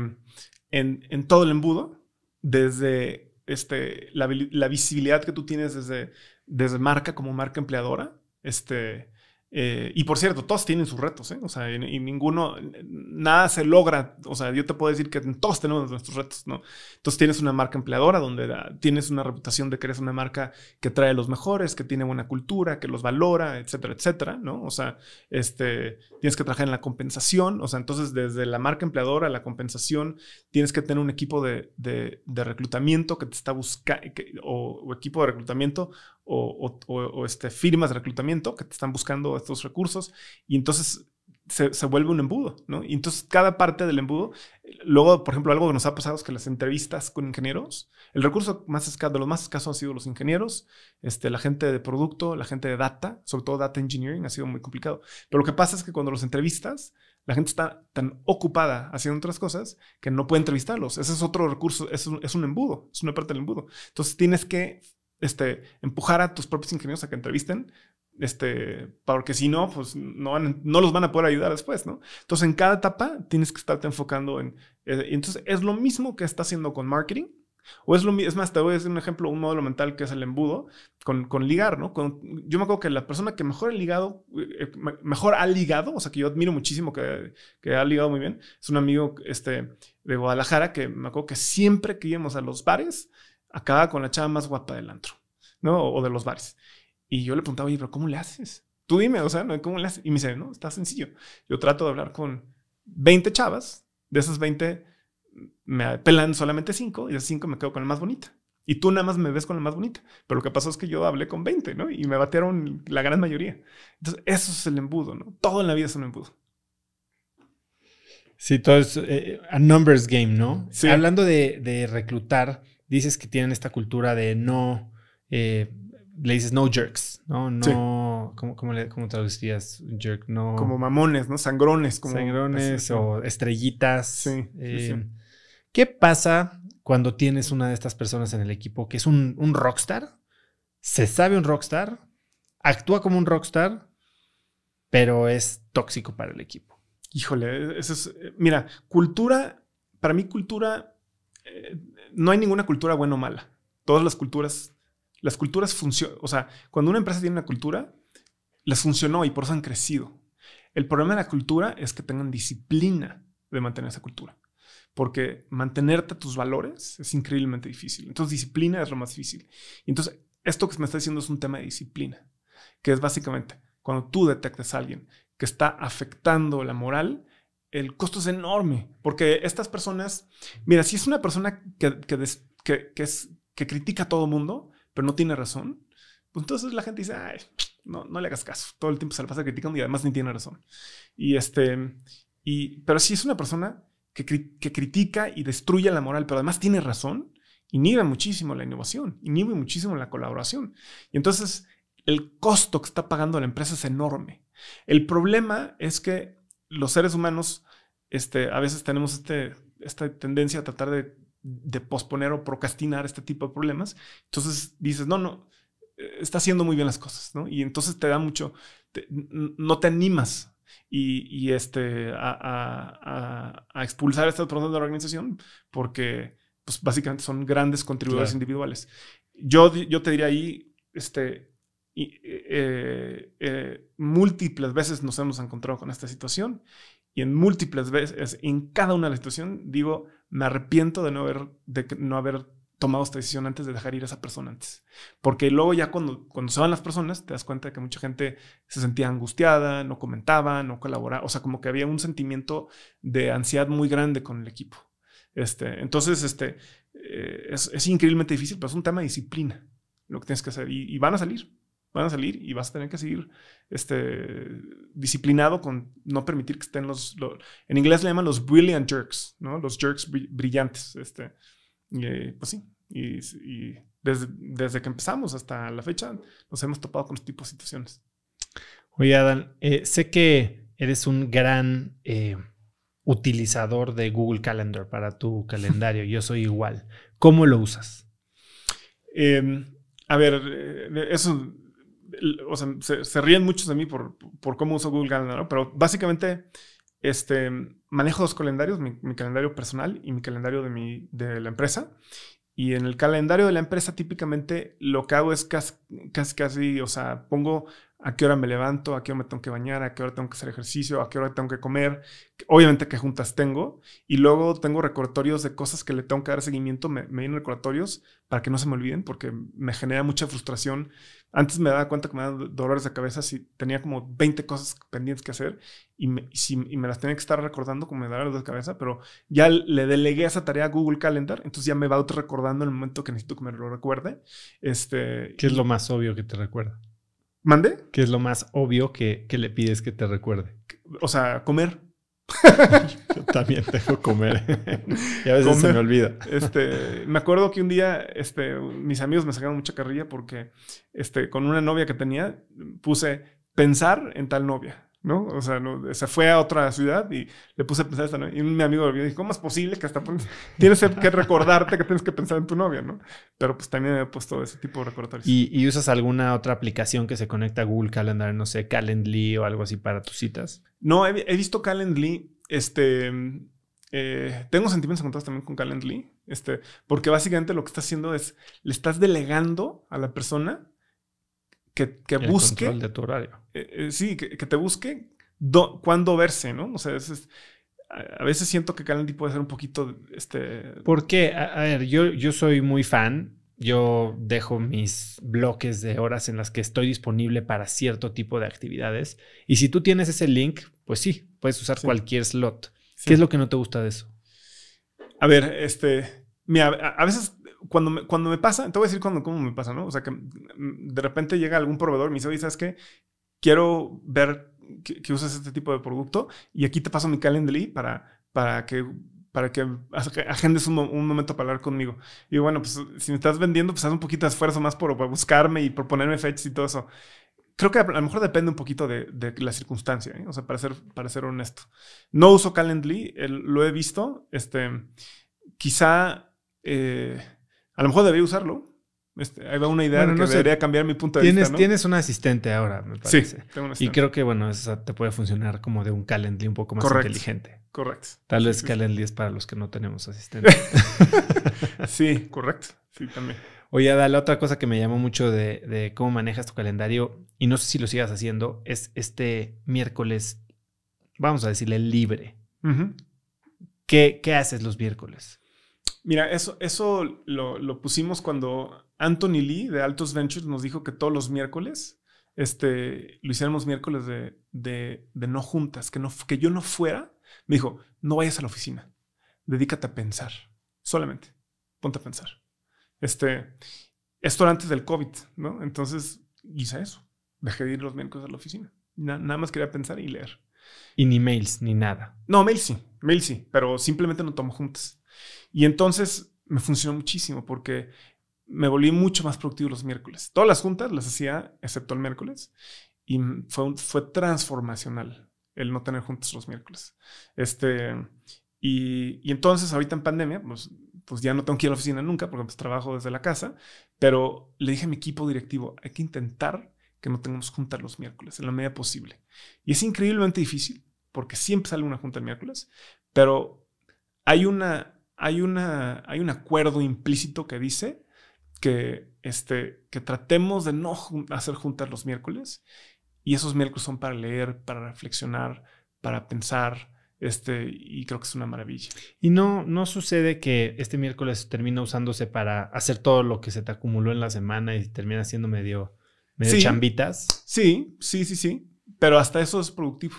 en, todo el embudo, desde este, la visibilidad que tú tienes desde desmarca como marca empleadora. Este, eh, y por cierto, todos tienen sus retos, ¿eh? O sea, y, ninguno, nada se logra. O sea, yo te puedo decir que todos tenemos nuestros retos, ¿no? Entonces tienes una marca empleadora donde tienes una reputación de que eres una marca que trae los mejores, que tiene buena cultura, que los valora, etcétera, etcétera, ¿no? O sea, este, tienes que trabajar en la compensación. O sea, entonces desde la marca empleadora, la compensación, tienes que tener un equipo de, de, reclutamiento que te está buscando, o equipo de reclutamiento o, este, firmas de reclutamiento que te están buscando estos recursos y entonces se, vuelve un embudo, ¿no? Y entonces cada parte del embudo, luego, por ejemplo, algo que nos ha pasado es que las entrevistas con ingenieros, el recurso más escaso, de los más escasos han sido los ingenieros, este, la gente de producto, la gente de data, sobre todo data engineering, ha sido muy complicado. Pero lo que pasa es que cuando los entrevistas, la gente está tan ocupada haciendo otras cosas que no puede entrevistarlos. Ese es otro recurso, es es un embudo, es una parte del embudo. Entonces tienes que este, empujar a tus propios ingenieros a que entrevisten, este, porque si no, pues no, no los van a poder ayudar después, ¿no? Entonces, en cada etapa tienes que estarte enfocando en... Eh, entonces, es lo mismo que está haciendo con marketing, o es lo es más, te voy a decir un ejemplo, un modelo mental que es el embudo, con, ligar, ¿no? yo me acuerdo que la persona que mejor ha ligado, eh, eh, mejor ha ligado, o sea, que yo admiro muchísimo que, ha ligado muy bien, es un amigo este, de Guadalajara que me acuerdo que siempre que íbamos a los bares, acaba con la chava más guapa del antro, ¿no? O, de los bares. Y yo le preguntaba, oye, pero ¿cómo le haces? Tú dime, o sea, ¿no? ¿cómo le haces? Y me dice, no, está sencillo. Yo trato de hablar con 20 chavas, de esas 20 me pelan solamente 5 y de 5 me quedo con la más bonita. Y tú nada más me ves con la más bonita. Pero lo que pasó es que yo hablé con 20, ¿no? Y me batearon la gran mayoría. Entonces, eso es el embudo, ¿no? Todo en la vida es un embudo. Sí, todo es eh, a numbers game, ¿no? Sí. Hablando de reclutar, dices que tienen esta cultura de no, eh, le dices no jerks, ¿no? No, ¿cómo, traducirías jerk? No. Como mamones, ¿no? Sangrones. Como Sangrones o estrellitas. Sí, eh, ¿Qué pasa cuando tienes una de estas personas en el equipo que es un, un rockstar? Se sabe un rockstar, actúa como un rockstar, pero es tóxico para el equipo. Híjole, eso es, eh, mira, cultura, para mí cultura no hay ninguna cultura buena o mala. Todas las culturas, las culturas funcionan, o sea, cuando una empresa tiene una cultura, las funcionó y por eso han crecido. El problema de la cultura es que tengan disciplina de mantener esa cultura, porque mantenerte tus valores es increíblemente difícil. Entonces, disciplina es lo más difícil. entonces, esto que me está diciendo es un tema de disciplina, que es básicamente cuando tú detectas a alguien que está afectando la moral, el costo es enorme, porque estas personas, mira, si es una persona que, que, que, critica a todo mundo, pero no tiene razón, pues entonces la gente dice, no, no le hagas caso, todo el tiempo se le pasa criticando y además ni tiene razón. Y este, y, pero si es una persona que, que critica y destruye la moral, pero además tiene razón, inhibe muchísimo la innovación, inhibe muchísimo la colaboración. Y entonces el costo que está pagando la empresa es enorme. El problema es que los seres humanos este, a veces tenemos este, esta tendencia a tratar de, posponer o procrastinar este tipo de problemas. Entonces dices, no, no, eh, está haciendo muy bien las cosas, ¿no? Y entonces te da mucho, no te animas y, este, a, expulsar a estas personas de la organización porque pues, básicamente son grandes contribuidores individuales. Yo, yo te diría ahí, este, y, eh, eh, múltiples veces nos hemos encontrado con esta situación y en múltiples veces, en cada una de las situaciones, digo, me arrepiento de no haber, de no haber tomado esta decisión antes de dejar ir a esa persona antes. Porque luego ya cuando, cuando se van las personas, te das cuenta de que mucha gente se sentía angustiada, no comentaba, no colaboraba, o sea, como que había un sentimiento de ansiedad muy grande con el equipo. Este, entonces, este, eh, es, increíblemente difícil, pero es un tema de disciplina lo que tienes que hacer y van a salir van a salir y vas a tener que seguir este, disciplinado con no permitir que estén los, En inglés le llaman los brilliant jerks, ¿no? Los jerks brillantes. Este, eh, pues sí, y, desde, que empezamos hasta la fecha nos hemos topado con este tipo de situaciones. Oye, Adán, eh, sé que eres un gran eh, utilizador de Google Calendar para tu <laughs> calendario. Yo soy igual. ¿Cómo lo usas? Em, a ver, eso o sea, se, ríen muchos de mí por, por cómo uso Google Calendar, pero básicamente este, manejo dos calendarios, mi, calendario personal y mi calendario de, de la empresa. Y en el calendario de la empresa típicamente lo que hago es casi, casi, casi, o sea, pongo a qué hora me levanto, a qué hora me tengo que bañar, a qué hora tengo que hacer ejercicio, a qué hora tengo que comer, obviamente que juntas tengo, y luego tengo recordatorios de cosas que le tengo que dar seguimiento, me, me vienen recordatorios para que no se me olviden, porque me genera mucha frustración. Antes me daba cuenta que me daban dolores de cabeza si tenía como 20 cosas pendientes que hacer y me, me las tenía que estar recordando como me daba dolores de cabeza, pero ya le delegué esa tarea a Google Calendar, entonces ya me va auto recordando el momento que necesito que me lo recuerde. Este, ¿Qué es lo más obvio que te recuerda? ¿Mande? Que es lo más obvio que, le pides que te recuerde. O sea, comer. <laughs> Yo también tengo comer. <laughs> y a veces se me olvida. Este, me acuerdo que un día este, mis amigos me sacaron mucha carrilla porque este, con una novia que tenía puse pensar en tal novia. ¿no? O sea, se fue a otra ciudad y le puse a pensar esta novia. Y mi amigo me dijo, ¿cómo es posible que hasta <laughs> tienes que recordarte que tienes que pensar en tu novia, ¿no? Pero pues también he puesto ese tipo de recordatorios. ¿Y, usas alguna otra aplicación que se conecta a Google Calendar, no sé, Calendly o algo así para tus citas? No, he, visto Calendly, este... Eh, tengo sentimientos encontrados también con Calendly, este, porque básicamente lo que estás haciendo es, le estás delegando a la persona que, el busque. de tu horario. Eh, eh, sí, que, te busque cuando cuándo verse, ¿no? O sea, a, veces siento que Calendly puede ser un poquito. Este... ¿Por qué? A, ver, yo, yo soy muy fan. Yo dejo mis bloques de horas en las que estoy disponible para cierto tipo de actividades. Y si tú tienes ese link, pues sí, puedes usar cualquier slot. ¿Qué es lo que no te gusta de eso? A ver, este. a veces cuando me, cuando pasa, te voy a decir cuando, cómo me pasa, ¿no? O sea, que mm, de repente llega algún proveedor y me dice, oye, ¿sabes qué? Quiero ver que, usas este tipo de producto y aquí te paso mi Calendly para, para que para que agendes un, momento para hablar conmigo. Y bueno, pues si me estás vendiendo, pues haz un poquito de esfuerzo más por, buscarme y por ponerme fechas y todo eso. Creo que a, lo mejor depende un poquito de, la circunstancia, ¿eh? o sea, para ser, para honesto. No uso Calendly, lo he visto, este, quizá... Eh, a lo mejor debería usarlo. Este, ahí va una idea que no debería cambiar mi punto de vista. Tienes un asistente ahora, me parece. Sí, tengo y creo que, bueno, esa te puede funcionar como de un Calendly un poco más inteligente. Correcto. Tal vez Calendly es para los que no tenemos asistente. <laughs> sí, correcto. Sí, también. Oye, Ada, la otra cosa que me llamó mucho de, cómo manejas tu calendario, y no sé si lo sigas haciendo, es este miércoles, vamos a decirle libre. ¿Qué haces los miércoles? Mira, eso, eso lo, pusimos cuando Anthony Lee de Altos Ventures nos dijo que todos los miércoles este, lo hiciéramos miércoles de, no juntas, que, no, que yo no fuera. Me dijo, no vayas a la oficina, dedícate a pensar, solamente, ponte a pensar. Este, esto era antes del COVID, ¿no? Entonces hice eso, dejé de ir los miércoles a la oficina. nada más quería pensar y leer. Y ni mails, ni nada. No, mails sí, mails sí, pero simplemente no tomo juntas. Y entonces me funcionó muchísimo porque me volví mucho más productivo los miércoles. Todas las juntas las hacía, excepto el miércoles, y fue, fue transformacional el no tener juntas los miércoles. Este, y, entonces ahorita en pandemia, pues, pues ya no tengo que ir a la oficina nunca porque pues trabajo desde la casa, pero le dije a mi equipo directivo, hay que intentar que no tengamos juntas los miércoles en la medida posible. Y es increíblemente difícil porque siempre sale una junta el miércoles, pero hay una hay, una, hay un acuerdo implícito que dice que, este, que tratemos de no hacer juntas los miércoles y esos miércoles son para leer, para reflexionar, para pensar. Este, y creo que es una maravilla. Y no, no sucede que este miércoles termina usándose para hacer todo lo que se te acumuló en la semana y termina siendo medio, chambitas. Sí, sí, sí, sí. Pero hasta eso es productivo.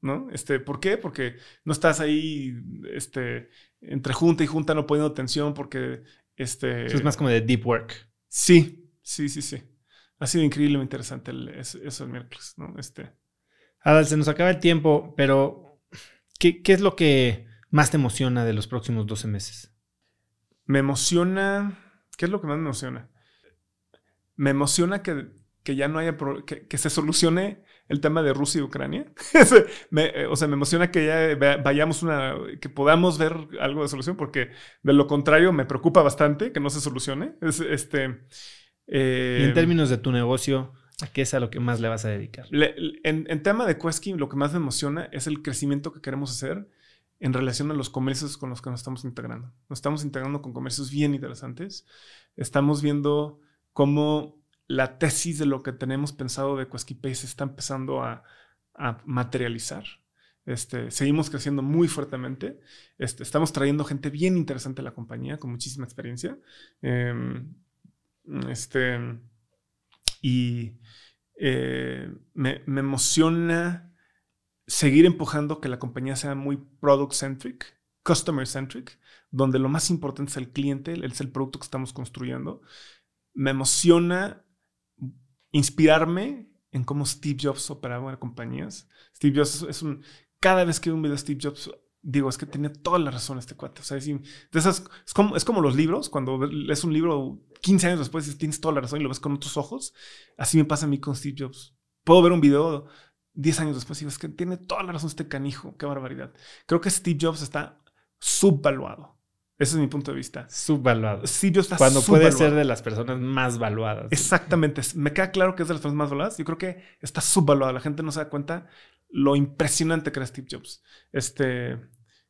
¿no? Este, ¿Por qué? Porque no estás ahí este, entre junta y junta no poniendo tensión porque este... Eso es más como de deep work. Sí, sí, sí, sí. Ha sido increíblemente interesante el, eso, el miércoles, ¿no? Este... Adal, se nos acaba el tiempo, pero ¿qué, es lo que más te emociona de los próximos 12 meses? Me emociona... ¿Qué es lo que más me emociona? Me emociona que, que ya no haya... Que, que se solucione el tema de Rusia y Ucrania. <laughs> Eh, o sea, me emociona que ya vayamos una, que podamos ver algo de solución, porque de lo contrario me preocupa bastante que no se solucione. este, eh, en términos de tu negocio, ¿a qué es a lo que más le vas a dedicar? en, en, tema de Quesky, lo que más me emociona es el crecimiento que queremos hacer en relación a los comercios con los que nos estamos integrando. Nos estamos integrando con comercios bien interesantes. Estamos viendo cómo la tesis de lo que tenemos pensado de Cuesquipay se está empezando a, materializar. Este, seguimos creciendo muy fuertemente. Este, estamos trayendo gente bien interesante a la compañía, con muchísima experiencia. Em, este, y eh, me, me, emociona seguir empujando que la compañía sea muy product-centric, customer-centric, donde lo más importante es el cliente, es el producto que estamos construyendo. Me emociona inspirarme en cómo Steve Jobs operaba compañías. Steve Jobs es un... Cada vez que veo un video de Steve Jobs, digo, es que tiene toda la razón este cuate. O sea, es, como, es como los libros, cuando lees un libro 15 años después y tienes toda la razón y lo ves con otros ojos. Así me pasa a mí con Steve Jobs. Puedo ver un video 10 años después y digo, es que tiene toda la razón este canijo, qué barbaridad. Creo que Steve Jobs está subvaluado. Ese es mi punto de vista. Subvaluado. Dios está Cuando puede ser de las personas más valuadas. Exactamente. Me queda claro que es de las personas más valuadas. Yo creo que está subvaluado. La gente no se da cuenta lo impresionante que era Steve Jobs. Este,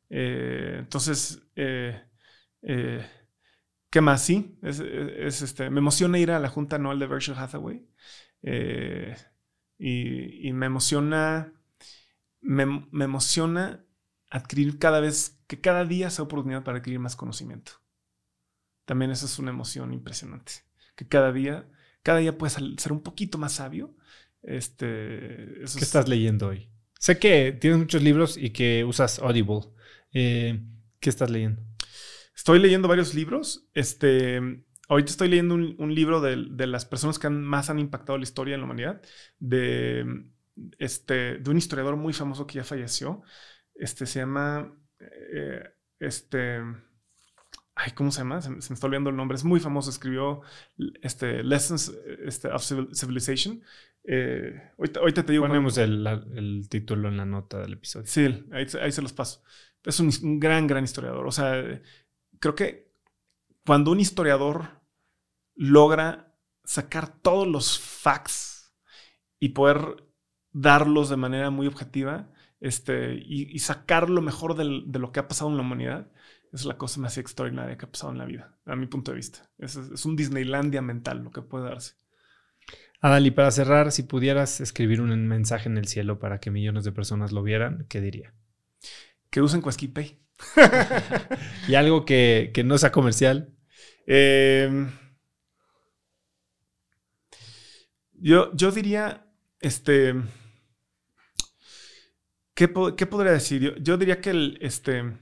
eh, entonces, eh, eh, ¿qué más? Sí, este, me emociona ir a la junta anual de Berkshire Hathaway. Y, me emociona, me, me emociona adquirir cada vez, que cada día sea oportunidad para adquirir más conocimiento. También esa es una emoción impresionante, que cada día, cada día puedes ser un poquito más sabio. Este, ¿Qué estás leyendo hoy? Sé que tienes muchos libros y que usas Audible. Eh, ¿Qué estás leyendo? Estoy leyendo varios libros. Este, ahorita estoy leyendo un, libro de, las personas que más han impactado la historia en la humanidad, de, este, de un historiador muy famoso que ya falleció, este se llama. Eh, este. ¿cómo se llama? Se, me está olvidando el nombre. Es muy famoso. Escribió este, Lessons este, of Civilization. Eh, te digo. Ponemos el, título en la nota del episodio. Sí, ahí, se los paso. Es un, un, gran, gran historiador. O sea, creo que cuando un historiador logra sacar todos los facts y poder darlos de manera muy objetiva, este, y, sacar lo mejor de lo que ha pasado en la humanidad es la cosa más extraordinaria que ha pasado en la vida, a mi punto de vista. Es, un Disneylandia mental lo que puede darse. Adal, y para cerrar, si pudieras escribir un mensaje en el cielo para que millones de personas lo vieran, ¿qué diría? Que usen Cuasquipay. <laughs> y algo que, no sea comercial. Em, yo, yo diría, este... ¿Qué, podría decir? Yo, diría que este,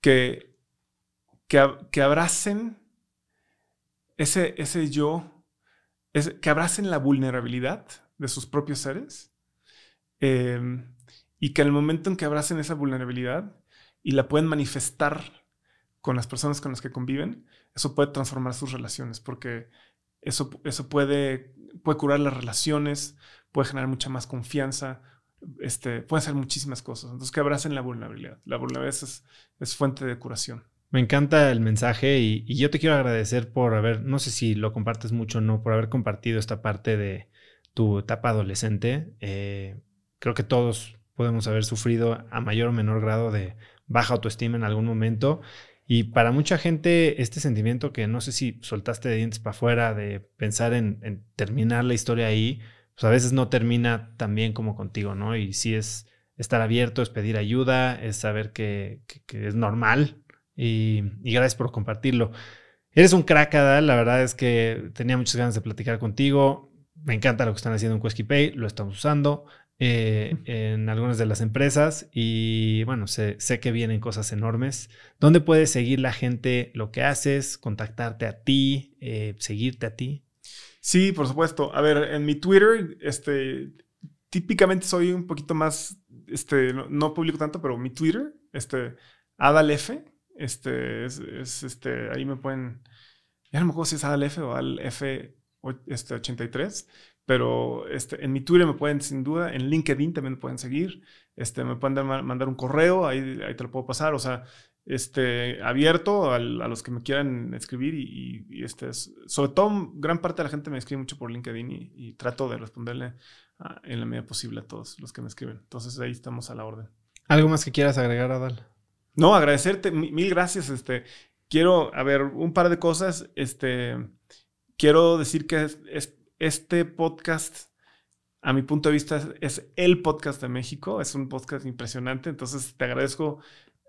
que, abracen ese, yo, que abracen la vulnerabilidad de sus propios seres em, y que en el momento en que abracen esa vulnerabilidad y la pueden manifestar con las personas con las que conviven, eso puede transformar sus relaciones porque eso, eso puede, puede curar las relaciones, puede generar mucha más confianza, este, pueden ser muchísimas cosas. Entonces, que abracen la vulnerabilidad. La vulnerabilidad es, fuente de curación. Me encanta el mensaje y, yo te quiero agradecer por haber, no sé si lo compartes mucho o no, por haber compartido esta parte de tu etapa adolescente. Eh, creo que todos podemos haber sufrido a mayor o menor grado de baja autoestima en algún momento. Y para mucha gente este sentimiento que no sé si soltaste de dientes para afuera, de pensar en terminar la historia ahí, pues, a veces no termina tan bien como contigo, ¿no? Y sí es estar abierto, es pedir ayuda, es saber que, es normal. Y, gracias por compartirlo. Eres un crack, Adal. La verdad es que tenía muchas ganas de platicar contigo. Me encanta lo que están haciendo en QuesquiPay, lo estamos usando eh, en algunas de las empresas y bueno, sé, sé que vienen cosas enormes. ¿Dónde puede seguir la gente lo que haces, contactarte a ti, eh, seguirte a ti? Sí, por supuesto. A ver, en mi Twitter, este, típicamente soy un poquito más, este, no, publico tanto, pero mi Twitter, este, Adalf, este, es, este, ahí me pueden, ya no me acuerdo si es Adalf o Adalf este, 83, pero este, en mi Twitter me pueden sin duda, en LinkedIn también me pueden seguir, este, me pueden mandar un correo, ahí, ahí te lo puedo pasar, o sea, este, abierto a los que me quieran escribir y, este sobre todo gran parte de la gente me escribe mucho por LinkedIn y, trato de responderle ah, en la medida posible a todos los que me escriben. Entonces ahí estamos a la orden. ¿Algo más que quieras agregar, Adal? No, agradecerte, mil gracias. Este, quiero, a ver, un par de cosas. Este, quiero decir que este podcast a mi punto de vista, es, el podcast de México. Es un podcast impresionante. Entonces, te agradezco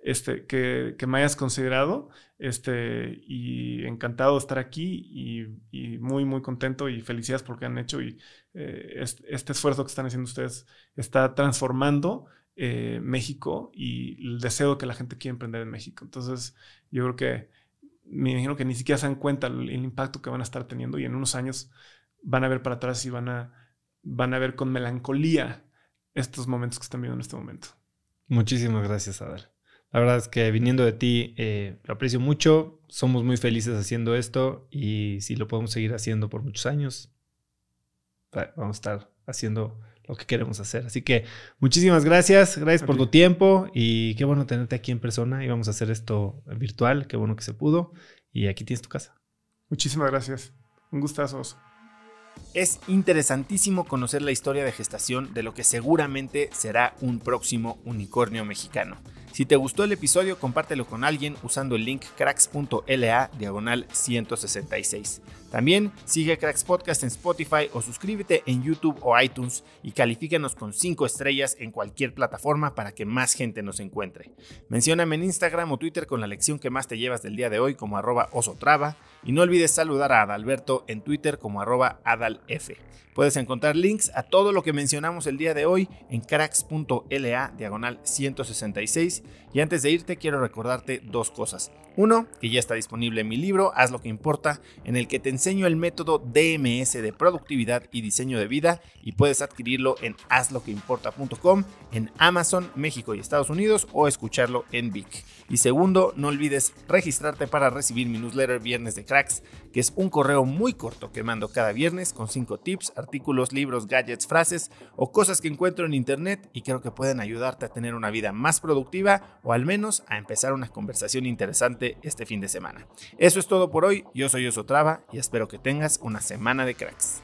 este, que, me hayas considerado este, y encantado de estar aquí y, muy, muy contento y felicidades por lo que han hecho y eh, este, esfuerzo que están haciendo ustedes está transformando eh, México y el deseo que la gente quiere emprender en México. Entonces, yo creo que me imagino que ni siquiera se dan cuenta el, impacto que van a estar teniendo y en unos años van a ver para atrás y van a, van a ver con melancolía estos momentos que están viendo en este momento. Muchísimas gracias, Adal. La verdad es que viniendo de ti, eh, lo aprecio mucho. Somos muy felices haciendo esto y si lo podemos seguir haciendo por muchos años, vamos a estar haciendo lo que queremos hacer. Así que muchísimas gracias, gracias por tu tiempo y qué bueno tenerte aquí en persona y vamos a hacer esto virtual, qué bueno que se pudo y aquí tienes tu casa. Muchísimas gracias, un gustazo. Es interesantísimo conocer la historia de gestación de lo que seguramente será un próximo unicornio mexicano. Si te gustó el episodio, compártelo con alguien usando el link cracks.la diagonal 166. También sigue Cracks Podcast en Spotify o suscríbete en YouTube o iTunes y califícanos con 5 estrellas en cualquier plataforma para que más gente nos encuentre. Mencióname en Instagram o Twitter con la lección que más te llevas del día de hoy como arroba osotrava y no olvides saludar a Adalberto en Twitter como arroba adalf. Puedes encontrar links a todo lo que mencionamos el día de hoy en cracks.la diagonal 166 y antes de irte quiero recordarte dos cosas. Uno, que ya está disponible en mi libro Haz lo que importa, en el que te enseño el método DMS de productividad y diseño de vida y puedes adquirirlo en hazloqueimporta.com, en Amazon, México y Estados Unidos o escucharlo en Vic. Y segundo, no olvides registrarte para recibir mi newsletter Viernes de Cracks, que es un correo muy corto que mando cada viernes con 5 tips, artículos, libros, gadgets, frases o cosas que encuentro en internet y creo que pueden ayudarte a tener una vida más productiva o al menos a empezar una conversación interesante este fin de semana. Eso es todo por hoy, yo soy Oso y espero que tengas una semana de cracks.